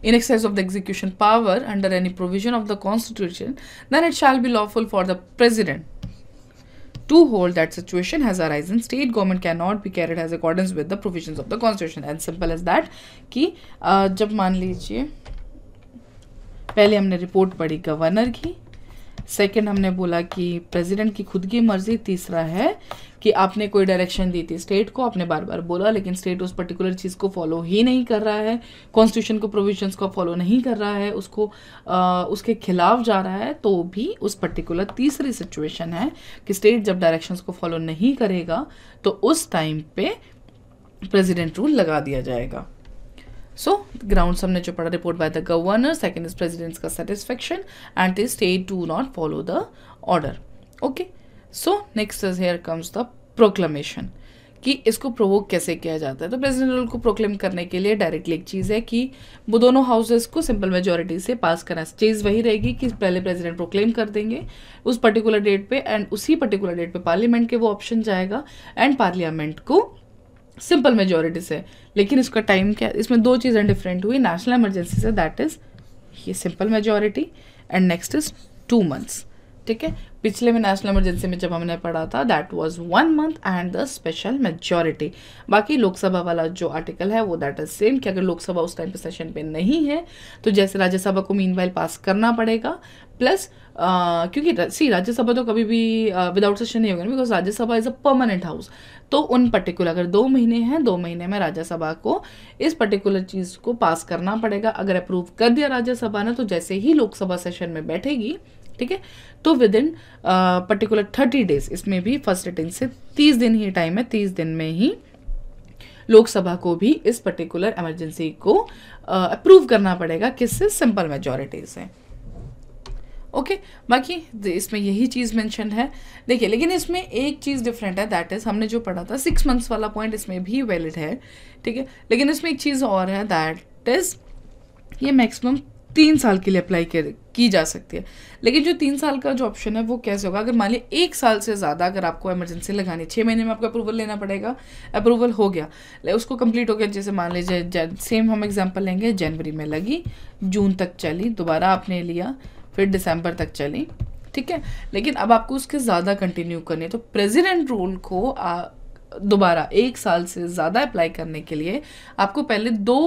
in excess of the execution power under any provision of the constitution then it shall be lawful for the president to hold that situation has arisen state government cannot be carried as accordance with the provisions of the constitution and simple as that ki uh, jab maan lijiye pehle humne report padhi governor ki second हमने बोला कि president की खुद की मर्जी तीसरा है कि आपने कोई डायरेक्शन दी थी स्टेट को आपने बार बार बोला लेकिन स्टेट उस पर्टिकुलर चीज़ को फॉलो ही नहीं कर रहा है कॉन्स्टिट्यूशन को प्रोविजन को फॉलो नहीं कर रहा है उसको आ, उसके खिलाफ जा रहा है तो भी उस पर्टिकुलर तीसरी सिचुएशन है कि स्टेट जब डायरेक्शंस को फॉलो नहीं करेगा तो उस टाइम पे प्रेजिडेंट रूल लगा दिया जाएगा सो ग्राउंड हमने जो पढ़ा report by the governor second is president's का satisfaction and they state do not follow the order okay so next is here comes the proclamation कि इसको प्रोवोक कैसे किया जाता है तो प्रेसिडेंट रूल को प्रोक्लेम करने के लिए डायरेक्टली एक चीज़ है कि वो दोनों हाउसेस को सिंपल मेजोरिटी से पास करना चीज़ वही रहेगी कि पहले प्रेसिडेंट प्रोक्लेम कर देंगे उस पर्टिकुलर डेट पे एंड उसी पर्टिकुलर डेट पे पार्लियामेंट के वो ऑप्शन जाएगा एंड पार्लियामेंट को सिंपल मेजोरिटी से लेकिन इसका टाइम क्या इसमें दो चीज़ें डिफरेंट हुई नेशनल इमरजेंसी से दैट इज़ ये simple majority and next is two months ठीक है पिछले में नेशनल इमरजेंसी में जब हमने पढ़ा था that was one month and the special majority बाकी लोकसभा वाला जो आर्टिकल है वो दैट इज सेम कि अगर लोकसभा उस टाइम पे सेशन पे नहीं है तो जैसे राज्यसभा को मीन पास करना पड़ेगा प्लस Uh, क्योंकि सी राज्यसभा तो कभी भी विदाउट सेशन नहीं होगा because Rajya Sabha is a permanent house तो उन पर्टिकुलर अगर दो महीने हैं दो महीने में राज्यसभा को इस पर्टिकुलर चीज़ को पास करना पड़ेगा अगर अप्रूव कर दिया राज्यसभा ने तो जैसे ही लोकसभा सेशन में बैठेगी ठीक है तो within particular thirty days इसमें भी फर्स्ट रिटिंग से तीस दिन ही टाइम है तीस दिन में ही लोकसभा को भी इस पर्टिकुलर इमरजेंसी को अप्रूव uh, करना पड़ेगा किससे सिंपल मेजोरिटी से ओके okay, बाकी इसमें यही चीज़ मेंशन है देखिए लेकिन इसमें एक चीज़ डिफरेंट है दैट इज़ हमने जो पढ़ा था सिक्स मंथ्स वाला पॉइंट इसमें भी वैलिड है ठीक है लेकिन इसमें एक चीज़ और है दैट इज़ ये मैक्सिमम तीन साल के लिए अप्लाई की जा सकती है लेकिन जो तीन साल का जो ऑप्शन है वो कैसे होगा अगर मान लीजिए एक साल से ज़्यादा अगर आपको एमरजेंसी लगानी छः महीने में आपको अप्रूवल लेना पड़ेगा अप्रूवल हो गया उसको कंप्लीट हो गया जैसे मान लीजिए सेम हम एग्जाम्पल लेंगे जनवरी में लगी जून तक चली दोबारा आपने लिया फिर दिसंबर तक चली ठीक है लेकिन अब आपको उसके ज़्यादा कंटिन्यू करनी है तो प्रेजिडेंट रूल को दोबारा एक साल से ज़्यादा अप्लाई करने के लिए आपको पहले दो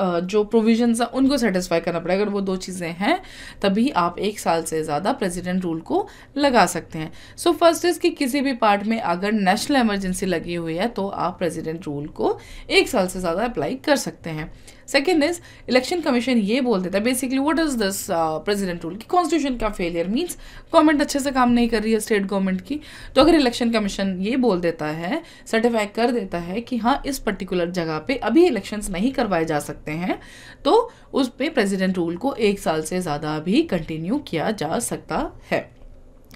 जो प्रोविजंस हैं उनको सेटिस्फाई करना पड़ेगा अगर वो दो चीज़ें हैं तभी आप एक साल से ज़्यादा प्रेसिडेंट रूल को लगा सकते हैं सो फर्स्ट इज़ कि किसी भी पार्ट में अगर नेशनल इमरजेंसी लगी हुई है तो आप प्रेसिडेंट रूल को एक साल से ज़्यादा अप्लाई कर सकते हैं सेकेंड इज इलेक्शन कमीशन ये बोल देता है basically what is this president rule कि कॉन्स्टिट्यूशन का फेलियर मीन्स गवर्नमेंट अच्छे से काम नहीं कर रही है स्टेट गवर्नमेंट की तो अगर इलेक्शन कमीशन ये बोल देता है सर्टिफाई कर देता है कि हाँ इस पर्टिकुलर जगह पे अभी इलेक्शंस नहीं करवाए जा सकते हैं तो उस पर प्रेजिडेंट रूल को एक साल से ज़्यादा भी कंटिन्यू किया जा सकता है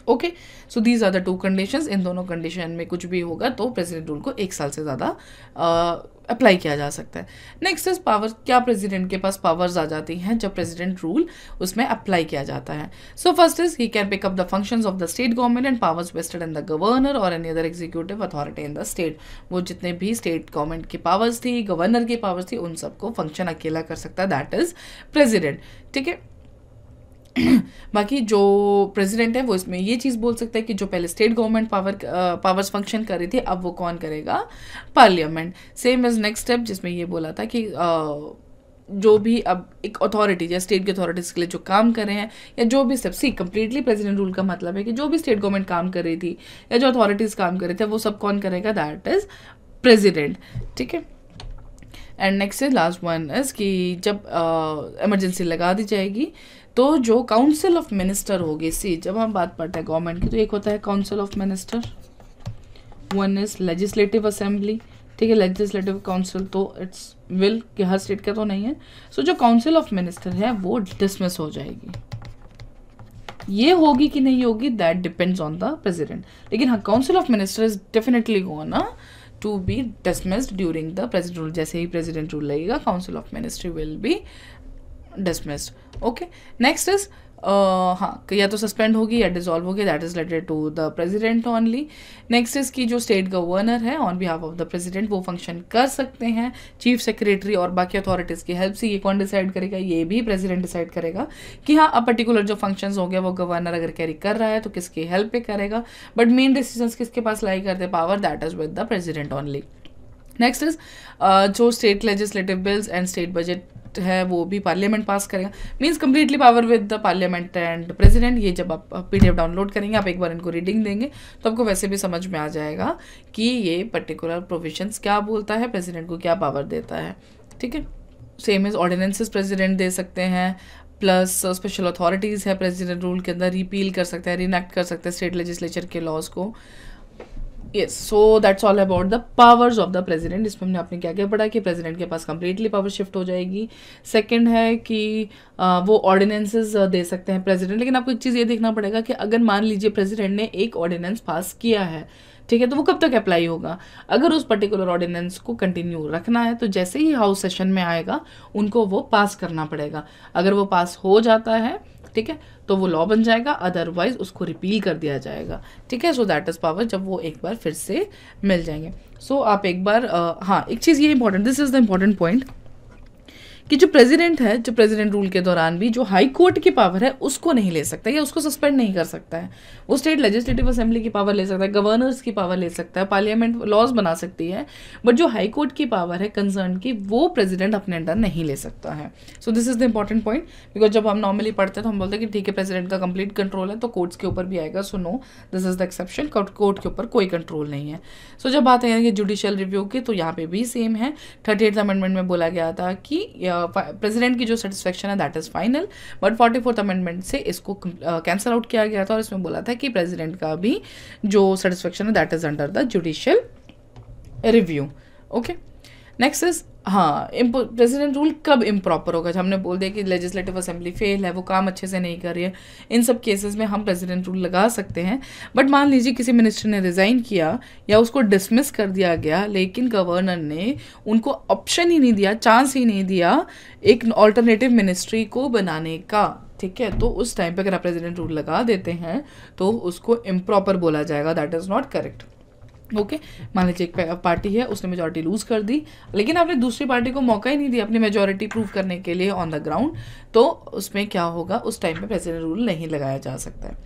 okay so these are the two conditions इन दोनों कंडीशन में कुछ भी होगा तो प्रेसिडेंट रूल को एक साल से ज़्यादा uh, अप्लाई किया जा सकता है नेक्स्ट इज पावर क्या प्रेसिडेंट के पास पावर्स आ जाती हैं जब प्रेसिडेंट रूल उसमें अप्लाई किया जाता है so first is he can pick up the functions of the state government and powers vested in the governor or any other executive authority in the state वो जितने भी स्टेट गवर्नमेंट की powers थी governor की powers थी उन सबको function अकेला कर सकता है दैट इज प्रेजिडेंट ठीक है बाकी जो प्रेसिडेंट है वो इसमें ये चीज़ बोल सकता है कि जो पहले state government power powers function कर रही थी अब वो कौन करेगा parliament same is next step जिसमें ये बोला था कि uh, जो भी अब एक अथॉरिटी या स्टेट की अथॉरिटीज़ के लिए जो काम कर रहे हैं या जो भी step see completely president rule का मतलब है कि जो भी स्टेट गवर्नमेंट काम कर रही थी या जो अथॉरिटीज़ काम कर रहे थे वो सब कौन करेगा दैट इज़ प्रेजिडेंट ठीक है and next is last one is कि जब इमरजेंसी uh, लगा दी जाएगी तो जो काउंसिल ऑफ मिनिस्टर होगी सी जब हम बात पढ़ते हैं गवर्नमेंट की तो एक होता है council of minister one is legislative assembly ठीक है लेजिस्लेटिव काउंसिल तो इट्स विल कि हर स्टेट का तो नहीं है सो so, जो काउंसिल ऑफ मिनिस्टर है वो डिसमिस हो जाएगी ये होगी कि नहीं होगी that depends on the president लेकिन हाँ council of minister is definitely gonna to be dismissed during the president rule जैसे ही प्रेसिडेंट रूल लगेगा council of ministry will be dismissed okay next is हाँ या तो सस्पेंड होगी या डिजॉल्व होगी that is related to the president only next is की जो स्टेट गवर्नर है on behalf of the president वो फंक्शन कर सकते हैं चीफ सेक्रेटरी और बाकी अथॉरिटीज़ की हेल्प से ये कौन डिसाइड करेगा ये भी प्रेजिडेंट डिसाइड करेगा कि हाँ अब पर्टिकुलर जो फंक्शन हो गया वो गवर्नर अगर कैरी कर रहा है तो किसकी हेल्प पे करेगा बट मेन डिसीजन किसके पास लाई करते power that is with the president only next is जो state legislative bills and state budget act है वो भी पार्लियामेंट पास करेगा means completely power with the parliament and president ये जब आप पी डाउनलोड करेंगे आप एक बार इनको रीडिंग देंगे तो आपको वैसे भी समझ में आ जाएगा कि ये पर्टिकुलर प्रोविजन क्या बोलता है प्रेसिडेंट को क्या पावर देता है ठीक है सेम इज़ ऑर्डिनेंसेस प्रेसिडेंट दे सकते हैं प्लस स्पेशल अथॉरिटीज़ है प्रेसिडेंट रूल के अंदर रिपील कर सकते हैं रिनेक्ट कर सकते हैं स्टेट लेजिस्लेचर के लॉज को yes so that's all about the powers of the president इसमें हमने आपने क्या क्या पढ़ा कि प्रेजिडेंट के पास कंप्लीटली पावर शिफ्ट हो जाएगी सेकेंड है कि आ, वो ऑर्डिनेंसेज दे सकते हैं प्रेजिडेंट लेकिन आपको एक चीज़ ये देखना पड़ेगा कि अगर मान लीजिए प्रेजिडेंट ने एक ऑर्डिनेंस पास किया है ठीक है तो वो कब तक अप्लाई होगा अगर उस पर्टिकुलर ऑर्डिनेंस को कंटिन्यू रखना है तो जैसे ही हाउस सेशन में आएगा उनको वो पास करना पड़ेगा अगर वो पास हो जाता है ठीक है तो वो लॉ बन जाएगा अदरवाइज उसको रिपील कर दिया जाएगा ठीक है सो दैट इज़ पावर जब वो एक बार फिर से मिल जाएंगे सो so, आप एक बार आ, हाँ एक चीज़ ये important this is the important point कि जो प्रेसिडेंट है जो प्रेसिडेंट रूल के दौरान भी जो हाई कोर्ट की पावर है उसको नहीं ले सकता या उसको सस्पेंड नहीं कर सकता है वो स्टेट लेजिस्लेटिव असेंबली की पावर ले सकता है गवर्नर्स की पावर ले सकता है पार्लियामेंट लॉज बना सकती है बट जो हाई कोर्ट की पावर है कंसर्न की वो प्रेजिडेंट अपने अंडर नहीं ले सकता है so this is the important point because जब हम नॉर्मली पढ़ते हैं तो हम बोलते हैं कि ठीक है प्रेजिडेंट का कंप्लीट कंट्रोल है तो कोर्ट्स के ऊपर भी आएगा so no this is the exception court के ऊपर कोई कंट्रोल नहीं है सो so, जब बात आएंगे जुडिशियल रिव्यू की तो यहाँ पे भी सेम है थर्टी एट्थ अमेंडमेंट में बोला गया था कि प्रेसिडेंट की जो सेटिस्फेक्शन है that is final but forty fourth amendment से इसको कैंसिल uh, आउट किया गया था और इसमें बोला था कि प्रेसिडेंट का भी जो सेटिस्फेक्शन है that is under the judicial review okay next is हाँ प्रेसिडेंट रूल कब इम्प्रॉपर होगा जब हमने बोल दिया कि लेजिस्लेटिव असेंबली फेल है वो काम अच्छे से नहीं कर रही है इन सब केसेस में हम प्रेसिडेंट रूल लगा सकते हैं बट मान लीजिए किसी मिनिस्टर ने रिज़ाइन किया या उसको डिसमिस कर दिया गया लेकिन गवर्नर ने उनको ऑप्शन ही नहीं दिया चांस ही नहीं दिया एक ऑल्टरनेटिव मिनिस्ट्री को बनाने का ठीक है तो उस टाइम पर अगर आप प्रेजिडेंट रूल लगा देते हैं तो उसको इम्प्रॉपर बोला जाएगा that is not correct okay मान लीजिए एक पार्टी है उसने मेजोरिटी लूज कर दी लेकिन आपने दूसरी पार्टी को मौका ही नहीं दिया अपनी मेजोरिटी प्रूव करने के लिए ऑन द ग्राउंड तो उसमें क्या होगा उस टाइम पे प्रेसिडेंट रूल नहीं लगाया जा सकता है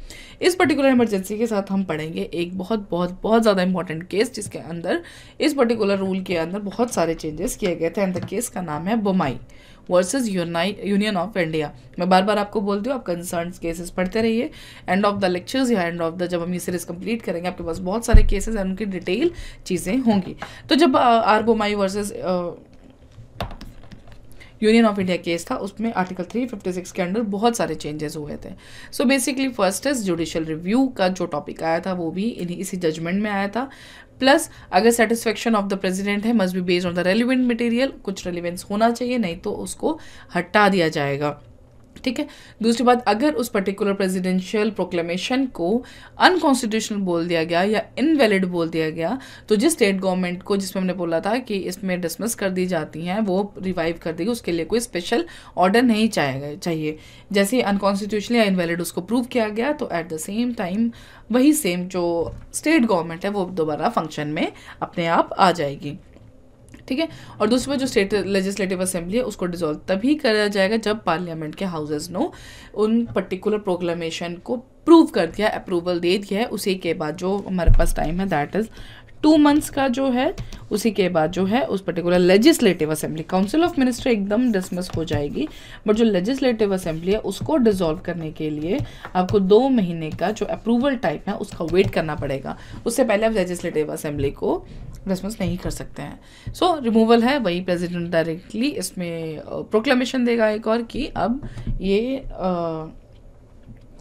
इस पर्टिकुलर इमरजेंसी के साथ हम पढ़ेंगे एक बहुत बहुत बहुत ज़्यादा इंपॉर्टेंट केस जिसके अंदर इस पर्टिकुलर रूल के अंदर बहुत सारे चेंजेस किए गए थे एंड द केस का नाम है Bommai versus union of India मैं बार बार आपको बोलती हूँ आप कंसर्न केसेस पढ़ते रहिए एंड ऑफ द लेक्चर्स या एंड ऑफ द जब हम ये सीरीज कंप्लीट करेंगे आपके पास बहुत सारे केसेस एंड उनकी डिटेल चीज़ें होंगी तो जब R Bommai versus union of India case था उसमें आर्टिकल 356 के अंडर बहुत सारे चेंजेस हुए थे so basically first is judicial review का जो टॉपिक आया था वो भी इन्हीं इसी जजमेंट में आया था प्लस अगर सेटिस्फेक्शन ऑफ द प्रेजिडेंट है must be based on the relevant material कुछ रेलिवेंस होना चाहिए नहीं तो उसको हटा दिया जाएगा ठीक है दूसरी बात अगर उस पर्टिकुलर प्रेसिडेंशियल प्रोक्लेमेशन को अनकॉन्स्टिट्यूशनल बोल दिया गया या इनवैलिड बोल दिया गया तो जिस स्टेट गवर्नमेंट को जिसमें हमने बोला था कि इसमें डिसमिस कर दी जाती हैं वो रिवाइव कर देगी उसके लिए कोई स्पेशल ऑर्डर नहीं चाहिए चाहिए जैसे अनकॉन्स्टिट्यूशनल या इनवैलिड उसको प्रूव किया गया तो एट द सेम टाइम वही सेम जो स्टेट गवर्नमेंट है वो दोबारा फंक्शन में अपने आप आ जाएगी ठीक है और दूसरी बात जो स्टेट लेजिस्लेटिव असेंबली है उसको डिजोल्व तभी करा जाएगा जब पार्लियामेंट के हाउसेज नो उन पर्टिकुलर प्रोक्लेमेशन को प्रूव कर दिया अप्रूवल दे दिया है उसी के बाद जो हमारे पास टाइम है दैट इज़ टू मंथ्स का जो है उसी के बाद जो है उस particular legislative assembly council of minister एकदम डिसमिस हो जाएगी बट जो लेजिस्लेटिव असेंबली है उसको डिजोल्व करने के लिए आपको दो महीने का जो अप्रूवल टाइप है उसका वेट करना पड़ेगा उससे पहले आप लेजिस्लेटिव असेंबली को डिसमिस नहीं कर सकते हैं सो so, रिमूवल है वही प्रेजिडेंट डायरेक्टली इसमें प्रोक्लेमेशन देगा एक और कि अब ये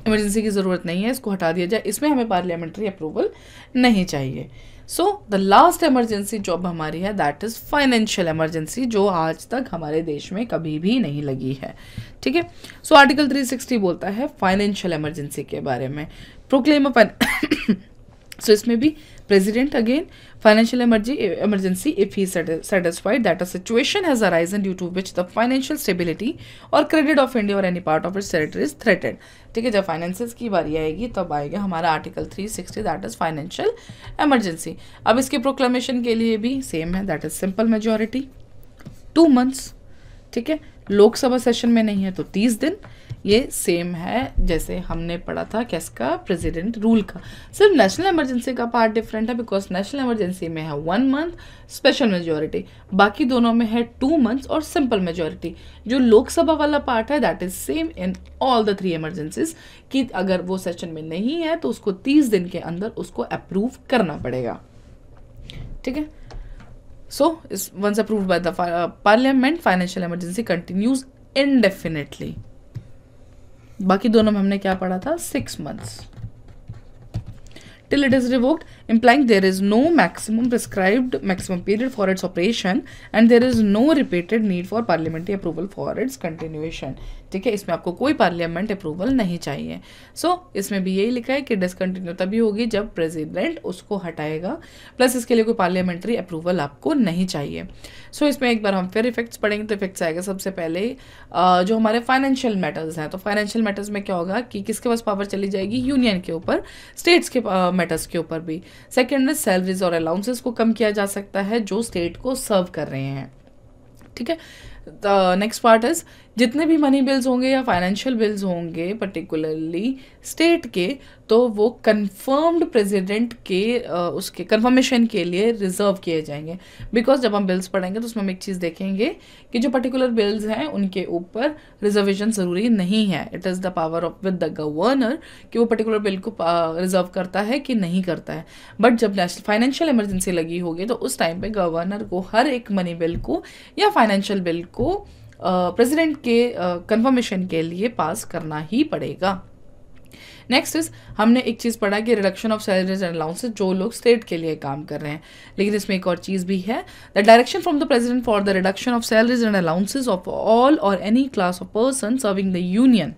इमरजेंसी की ज़रूरत नहीं है इसको हटा दिया जाए इसमें हमें पार्लियामेंट्री अप्रूवल नहीं चाहिए so the last emergency job हमारी है दैट इज़ फाइनेंशियल एमरजेंसी जो आज तक हमारे देश में कभी भी नहीं लगी है ठीक है सो आर्टिकल 360 बोलता है फाइनेंशियल इमरजेंसी के बारे में प्रोक्लेम ऑफ सो इसमें भी president again financial emergency emergency if he satisfied that a situation has arisen due to which the financial stability or credit of India or any part of its territory is threatened. ठीक है जब finances की बारी आएगी तब आएगा हमारा article 360 that is financial emergency अब इसके प्रोक्लेमेशन के लिए भी सेम है that is simple majority two months ठीक है लोकसभा सेशन में नहीं है तो तीस दिन ये सेम है जैसे हमने पढ़ा था का प्रेसिडेंट रूल का सिर्फ नेशनल इमरजेंसी का पार्ट डिफरेंट है बिकॉज नेशनल इमरजेंसी में है वन मंथ स्पेशल मेजोरिटी बाकी दोनों में है टू मंथ्स और सिंपल मेजोरिटी जो लोकसभा वाला पार्ट है that is same in all the three emergencies कि अगर वो सेशन में नहीं है तो उसको तीस दिन के अंदर उसको अप्रूव करना पड़ेगा ठीक है सो इस once approve by the financial emergency continues indefinitely बाकी दोनों में हमने क्या पढ़ा था six months till it is revoked implying there is no maximum prescribed maximum period for its operation and there is no repeated need for parliamentary approval for its continuation ठीक है इसमें आपको कोई पार्लियामेंट अप्रूवल नहीं चाहिए सो so, इसमें भी यही लिखा है कि डिसकंटिन्यू तभी होगी जब प्रेसिडेंट उसको हटाएगा प्लस इसके लिए कोई पार्लियामेंट्री अप्रूवल आपको नहीं चाहिए सो so, इसमें एक बार हम फिर इफेक्ट्स पढ़ेंगे तो इफेक्ट्स आएगा सबसे पहले जो हमारे फाइनेंशियल मैटर्स हैं तो फाइनेंशियल मैटर्स में क्या होगा कि किसके पास पावर चली जाएगी यूनियन के ऊपर स्टेट्स के मैटर्स के ऊपर भी सेकेंड में सैलरीज और अलाउंसेस को कम किया जा सकता है जो स्टेट को सर्व कर रहे हैं ठीक है नेक्स्ट पार्ट इज जितने भी मनी बिल्स होंगे या फाइनेंशियल बिल्स होंगे पर्टिकुलरली स्टेट के तो वो कंफर्म्ड प्रेसिडेंट के उसके कंफर्मेशन के लिए रिजर्व किए जाएंगे बिकॉज जब हम बिल्स पढ़ेंगे तो उसमें हम एक चीज़ देखेंगे कि जो पर्टिकुलर बिल्स हैं उनके ऊपर रिजर्वेशन ज़रूरी नहीं है it is the power of with the governor कि वो पर्टिकुलर बिल को रिजर्व करता है कि नहीं करता है बट जब नेशनल फाइनेंशियल इमरजेंसी लगी होगी तो उस टाइम पर गवर्नर को हर एक मनी बिल को या फाइनेंशियल बिल को प्रेसिडेंट के कंफर्मेशन के लिए पास करना ही पड़ेगा नेक्स्ट इज हमने एक चीज़ पढ़ा कि reduction of salaries and allowances जो लोग स्टेट के लिए काम कर रहे हैं लेकिन इसमें एक और चीज़ भी है the direction from the president for the reduction of salaries and allowances of all or any class of person serving the union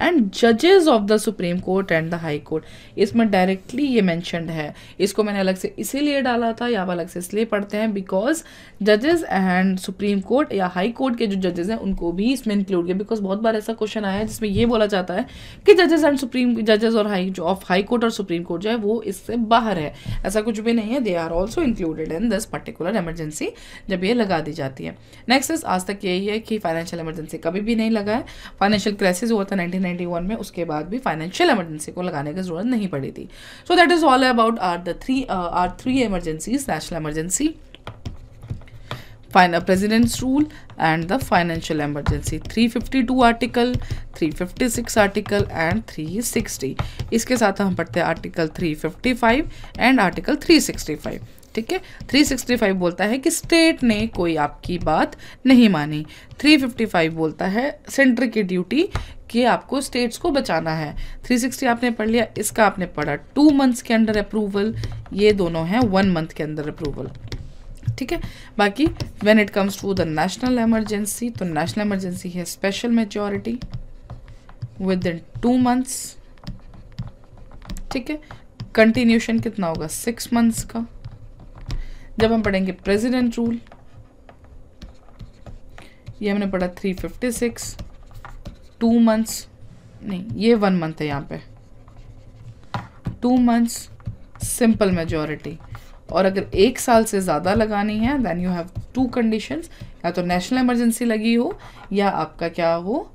and जजेस of the supreme court and the high court इसमें directly ये mentioned है इसको मैंने अलग से इसीलिए डाला था या आप अलग से इसलिए पढ़ते हैं बिकॉज जजेस एंड सुप्रीम कोर्ट या हाई कोर्ट के जो जजेस हैं उनको भी इसमें इंक्लूड किया बिकॉज बहुत बार ऐसा क्वेश्चन आया है जिसमें यह बोला जाता है कि जजेस एंड सुप्रीम जजेस और हाई जो ऑफ हाई कोर्ट और सुप्रीम कोर्ट जो है वो इससे बाहर है ऐसा कुछ भी नहीं है they are also included in this particular emergency जब ये लगा दी जाती है नेक्स्ट आज तक यही है कि फाइनेंशियल एमरजेंसी कभी भी नहीं लगा है फाइनेंशियल क्राइसिस हुआ था नाइनटीन 1991 में उसके बाद भी फाइनेंशियल इमरजेंसी को लगाने की जरूरत नहीं पड़ी थी so that is all about are the three are three emergencies national emergency president's rule and the financial emergency 352 article 356 article and 360 इसके साथ हम पढ़ते हैं आर्टिकल 355 एंड आर्टिकल 365 ठीक है 365 बोलता है कि स्टेट ने कोई आपकी बात नहीं मानी 355 बोलता है सेंटर की ड्यूटी कि आपको स्टेट्स को बचाना है 360 आपने पढ़ लिया इसका आपने पढ़ा टू मंथ्स के अंडर अप्रूवल ये दोनों हैं वन मंथ के अंदर अप्रूवल ठीक है बाकी when it comes to the national emergency तो नेशनल इमरजेंसी है special majority within two months ठीक है कंटिन्यूशन कितना होगा सिक्स मंथ्स का जब हम पढ़ेंगे प्रेजिडेंट रूल ये हमने पढ़ा 356 टू मंथ्स नहीं ये वन मंथ है यहाँ पे टू मंथ्स सिंपल मेजॉरिटी और अगर एक साल से ज़्यादा लगानी है then you have two conditions या तो नेशनल इमरजेंसी लगी हो या आपका क्या हो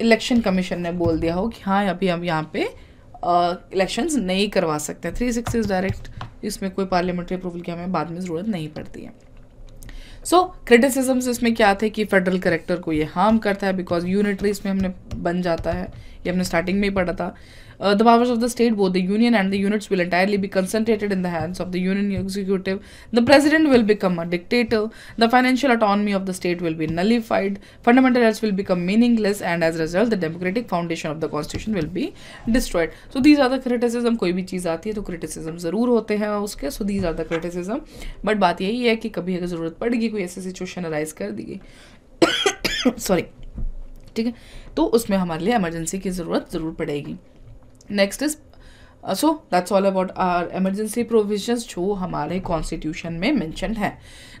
इलेक्शन कमीशन ने बोल दिया हो कि हाँ अभी हम यहाँ पे इलेक्शंस नहीं करवा सकते थ्री सिक्स डायरेक्ट इसमें कोई पार्लियामेंट्री अप्रूवल की हमें बाद में ज़रूरत नहीं पड़ती है सो क्रिटिसिजम्स इसमें क्या थे कि फेडरल करेक्टर को ये हार्म करता है बिकॉज यूनिटरी इसमें हमने बन जाता है ये हमने स्टार्टिंग में ही पढ़ा था the powers of the state, both the union and the units, will entirely be concentrated in the hands of the union executive. The president will become a dictator. The financial autonomy of the state will be nullified. Fundamental rights will become meaningless, and as a result, the democratic foundation of the constitution will be destroyed. So these are the criticism. koi bhi cheez aati hai to criticism zarur hote hain uske So these are the criticism. but baat yahi hai ki kabhi agar zarurat padegi koi ऐसी situation arise kar diye गई sorry ठीक है तो उसमें हमारे लिए emergency की ज़रूरत ज़रूर पड़ेगी next is so that's all about are emergency provisions जो हमारे कॉन्स्टिट्यूशन में मैंशन है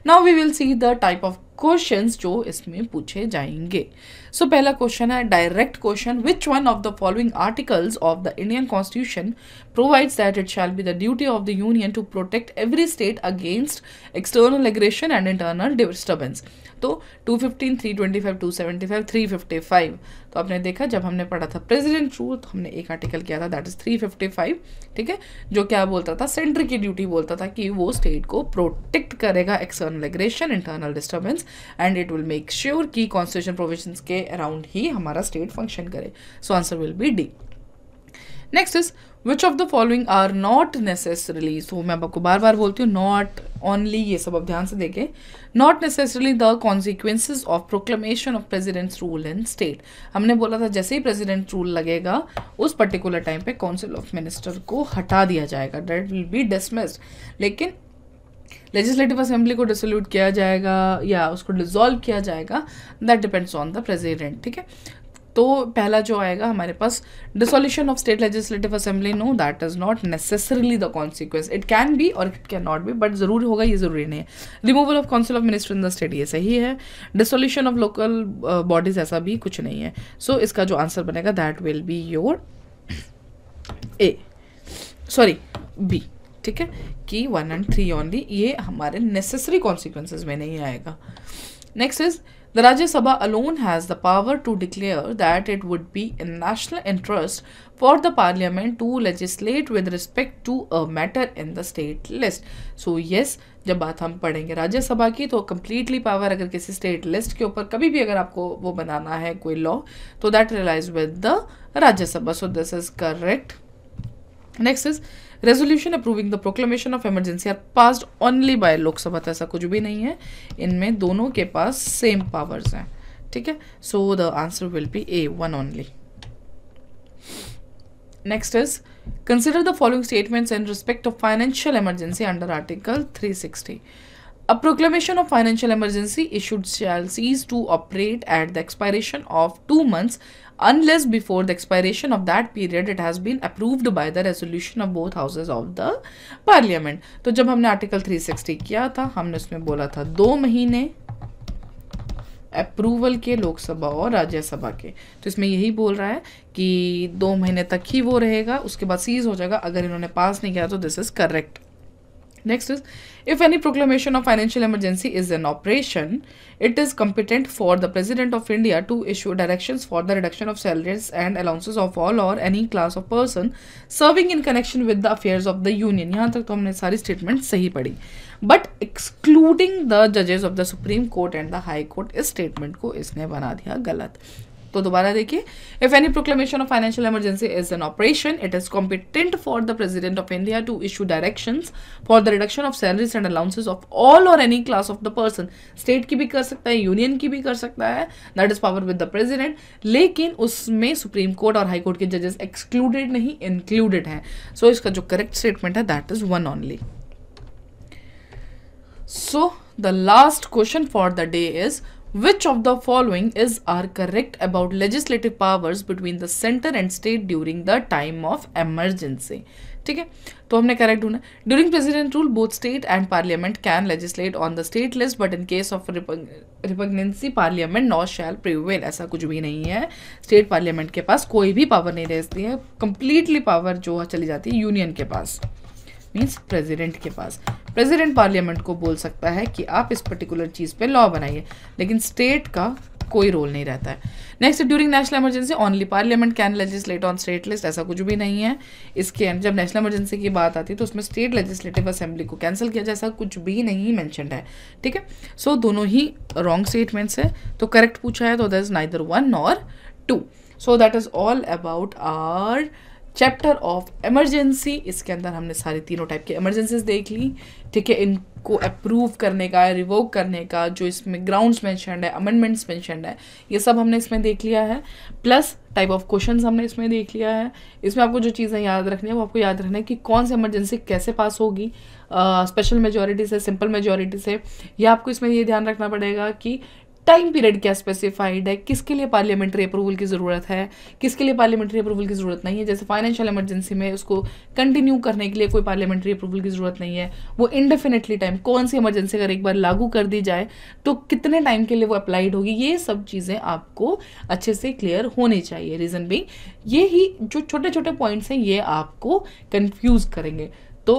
now we will see the type of question जो इसमें पूछे जाएंगे सो so, पहला क्वेश्चन है direct question which one of the following articles of the Indian constitution provides that it shall be the duty of the union to protect every state against external aggression and internal disturbance तो to fifteen three twenty five two seventy five तो आपने देखा जब हमने पढ़ा था president rule तो हमने एक आर्टिकल किया था दैट इज़ 355 फाइव ठीक है जो क्या बोलता था सेंटर की ड्यूटी बोलता था कि वो स्टेट को प्रोटेक्ट करेगा external aggression internal disturbance and it will make sure की कॉन्स्टिट्यूशन प्रोविजन के अराउंड ही हमारा स्टेट फंक्शन करे so answer will be D next is which of the following are not necessarily so मैं आपको बार बार बोलती हूँ नॉट ओनली ये सब आप ध्यान से देखें not necessarily the consequences of proclamation of president's rule in state हमने बोला था जैसे ही प्रेजिडेंट रूल लगेगा उस पर्टिकुलर टाइम पे काउंसिल ऑफ मिनिस्टर को हटा दिया जाएगा डेट विल बी डिसमिस्ड लेकिन लेजिस्लेटिव असेंबली को डिसोल्यूट किया जाएगा या उसको डिजोल्व किया जाएगा that depends on the president ठीक है तो पहला जो आएगा हमारे पास dissolution of state legislative assembly no that is not necessarily the consequence it can be or it can not be but जरूर होगा ये जरूरी नहीं है removal of council of minister in the state ये सही है डिसोल्यूशन ऑफ लोकल बॉडीज ऐसा भी कुछ नहीं है सो so, इसका जो आंसर बनेगा that will be your A sorry B ठीक है कि वन एंड थ्री ओनली ये हमारे नेसेसरी कॉन्सिक्वेंसेज में नहीं आएगा next is The Rajya Sabha alone has the power to declare that it would be in national interest for the parliament to legislate with respect to a matter in the state list. So yes, जब बात हम पढ़ेंगे राज्यसभा की तो completely power अगर किसी state list के ऊपर कभी भी अगर आपको वो बनाना है कोई लॉ तो that relies with the Rajya Sabha so this is correct next is resolution approving the proclamation of emergency are passed only by Lok Sabha ऐसा कुछ भी नहीं है इनमें दोनों के पास सेम पावर्स हैं ठीक है so the answer will be A one only next is consider the following statements in respect of financial emergency under article three sixty a proclamation of financial emergency issued shall cease to operate at the expiration of two months unless before the expiration of that period it has been approved by the resolution of both houses of the parliament तो जब हमने article 360 किया था हमने उसमें बोला था दो महीने अप्रूवल के लोकसभा और राज्यसभा के तो इसमें यही बोल रहा है कि दो महीने तक ही वो रहेगा उसके बाद सीज हो जाएगा अगर इन्होंने पास नहीं किया तो this is correct next is if any proclamation of financial emergency is an operation it is competent for the president of India to issue direction for the reduction of salaries and allowances of all or any class of person serving in connection with the affair of the union यहाँ तक तो हमने सारी statement सही पढ़ी but excluding the जजेस of the supreme court and the high court इस statement को इसने बना दिया गलत इसको दोबारा देखिए if any proclamation of financial emergency is an operation it is competent for the president of India to issue direction for the reduction of salaries and allowances of all or any class of the person state की भी कर सकता है union की भी कर सकता है that is power with the president लेकिन उसमें सुप्रीम कोर्ट और हाईकोर्ट के जजेस एक्सक्लूडेड नहीं इंक्लूडेड है सो so, इसका जो करेक्ट स्टेटमेंट है that is one only so the last question for the day is Which of the following is are correct about legislative powers between the center and state during the time of emergency? ठीक है तो हमने correct होना during president rule both state and parliament can legislate on the state list but in case of repugnancy parliament law shall prevail ऐसा कुछ भी नहीं है स्टेट पार्लियामेंट के पास कोई भी पावर नहीं रहती है कंप्लीटली पावर जो चली जाती है यूनियन के पास मीन्स प्रेसिडेंट के पास प्रेसिडेंट पार्लियामेंट को बोल सकता है कि आप इस पर्टिकुलर चीज़ पे लॉ बनाइए लेकिन स्टेट का कोई रोल नहीं रहता है next during national emergency only parliament can legislate on state list ऐसा कुछ भी नहीं है इसके जब नेशनल इमरजेंसी की बात आती है तो उसमें स्टेट लेजिस्लेटिव असेंबली को कैंसिल किया ऐसा कुछ भी नहीं मैंशनड है ठीक है सो दोनों ही रॉन्ग स्टेटमेंट्स है तो करेक्ट पूछा है तो there is neither one or two so that is all about our chapter of emergency इसके अंदर हमने सारी तीनों टाइप की इमरजेंसीज देख ली ठीक है इनको अप्रूव करने का रिवोक करने का जो इसमें ग्राउंड्स मैंशनड है अमेंडमेंट्स मैंशनड है ये सब हमने इसमें देख लिया है प्लस टाइप ऑफ क्वेश्चन हमने इसमें देख लिया है इसमें आपको जो चीज़ें याद रखनी है वो आपको याद रखना है कि कौन सी इमरजेंसी कैसे पास होगी स्पेशल मेजोरिटी से सिंपल मेजोरिटी से या आपको इसमें ये ध्यान रखना पड़ेगा कि टाइम पीरियड क्या स्पेसिफाइड है किसके लिए पार्लियामेंट्री अप्रूवल की ज़रूरत है किसके लिए पार्लियामेंट्री अप्रूवल की ज़रूरत नहीं है जैसे फाइनेंशियल इमरजेंसी में उसको कंटिन्यू करने के लिए कोई पार्लियामेंट्री अप्रूवल की ज़रूरत नहीं है वो इंडेफिनेटली टाइम कौन सी इमरजेंसी अगर एक बार लागू कर दी जाए तो कितने टाइम के लिए वो अप्लाइड होगी ये सब चीज़ें आपको अच्छे से क्लियर होनी चाहिए रीज़न बिंग ये ही जो छोटे छोटे पॉइंट्स हैं ये आपको कन्फ्यूज़ करेंगे तो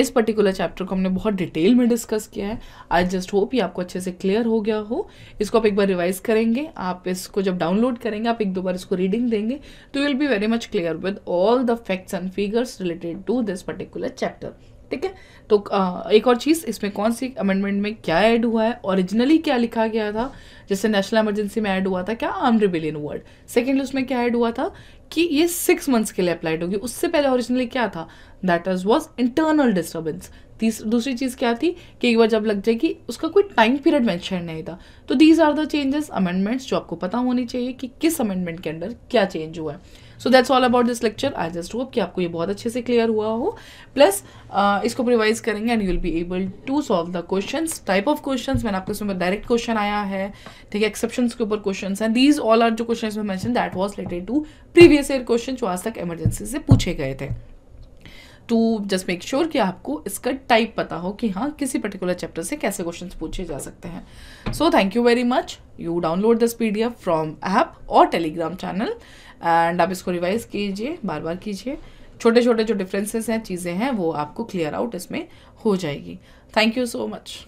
इस पर्टिकुलर चैप्टर को हमने बहुत डिटेल में डिस्कस किया है आई जस्ट होप ये आपको अच्छे से क्लियर हो गया हो इसको आप एक बार रिवाइज करेंगे आप इसको जब डाउनलोड करेंगे आप एक दो बार इसको रीडिंग देंगे तो will be very much clear with all the facts and figures related to this particular chapter ठीक है तो आ, एक और चीज़ इसमें कौन सी अमेंडमेंट में क्या ऐड हुआ है ओरिजिनली क्या लिखा गया था जैसे नेशनल इमरजेंसी में ऐड हुआ था क्या आर्म रिबिलियन वर्ड सेकेंडली उसमें क्या ऐड हुआ था कि ये सिक्स मंथ्स के लिए अप्लाइड होगी उससे पहले ओरिजिनली क्या था that is was internal disturbance दूसरी चीज़ क्या थी कि एक बार जब लग जाएगी उसका कोई टाइम पीरियड मैंशन नहीं था तो these are the changes amendments जो आपको पता होनी चाहिए कि किस अमेंडमेंट के अंडर क्या चेंज हुआ है so that's all about this lecture I just hope कि आपको ये बहुत अच्छे से क्लियर हुआ हो प्लस uh, इसको रिवाइज करेंगे and you will be able to solve the question type of question मैंने आपको इसमें डायरेक्ट क्वेश्चन आया है ठीक है एक्सेप्शन के ऊपर क्वेश्चन हैं दीज ऑल आर जो क्वेश्चन इसमें mention that was related to previous year question जो आज तक एमरजेंसी से पूछे गए थे टू जस्ट मेक श्योर कि आपको इसका टाइप पता हो कि हाँ किसी पर्टिकुलर चैप्टर से कैसे क्वेश्चंस पूछे जा सकते हैं so thank you very much you download this F from app or Telegram channel and आप इसको रिवाइज कीजिए बार बार कीजिए छोटे छोटे जो डिफरेंसेस हैं चीज़ें हैं वो आपको क्लियर आउट इसमें हो जाएगी थैंक यू सो मच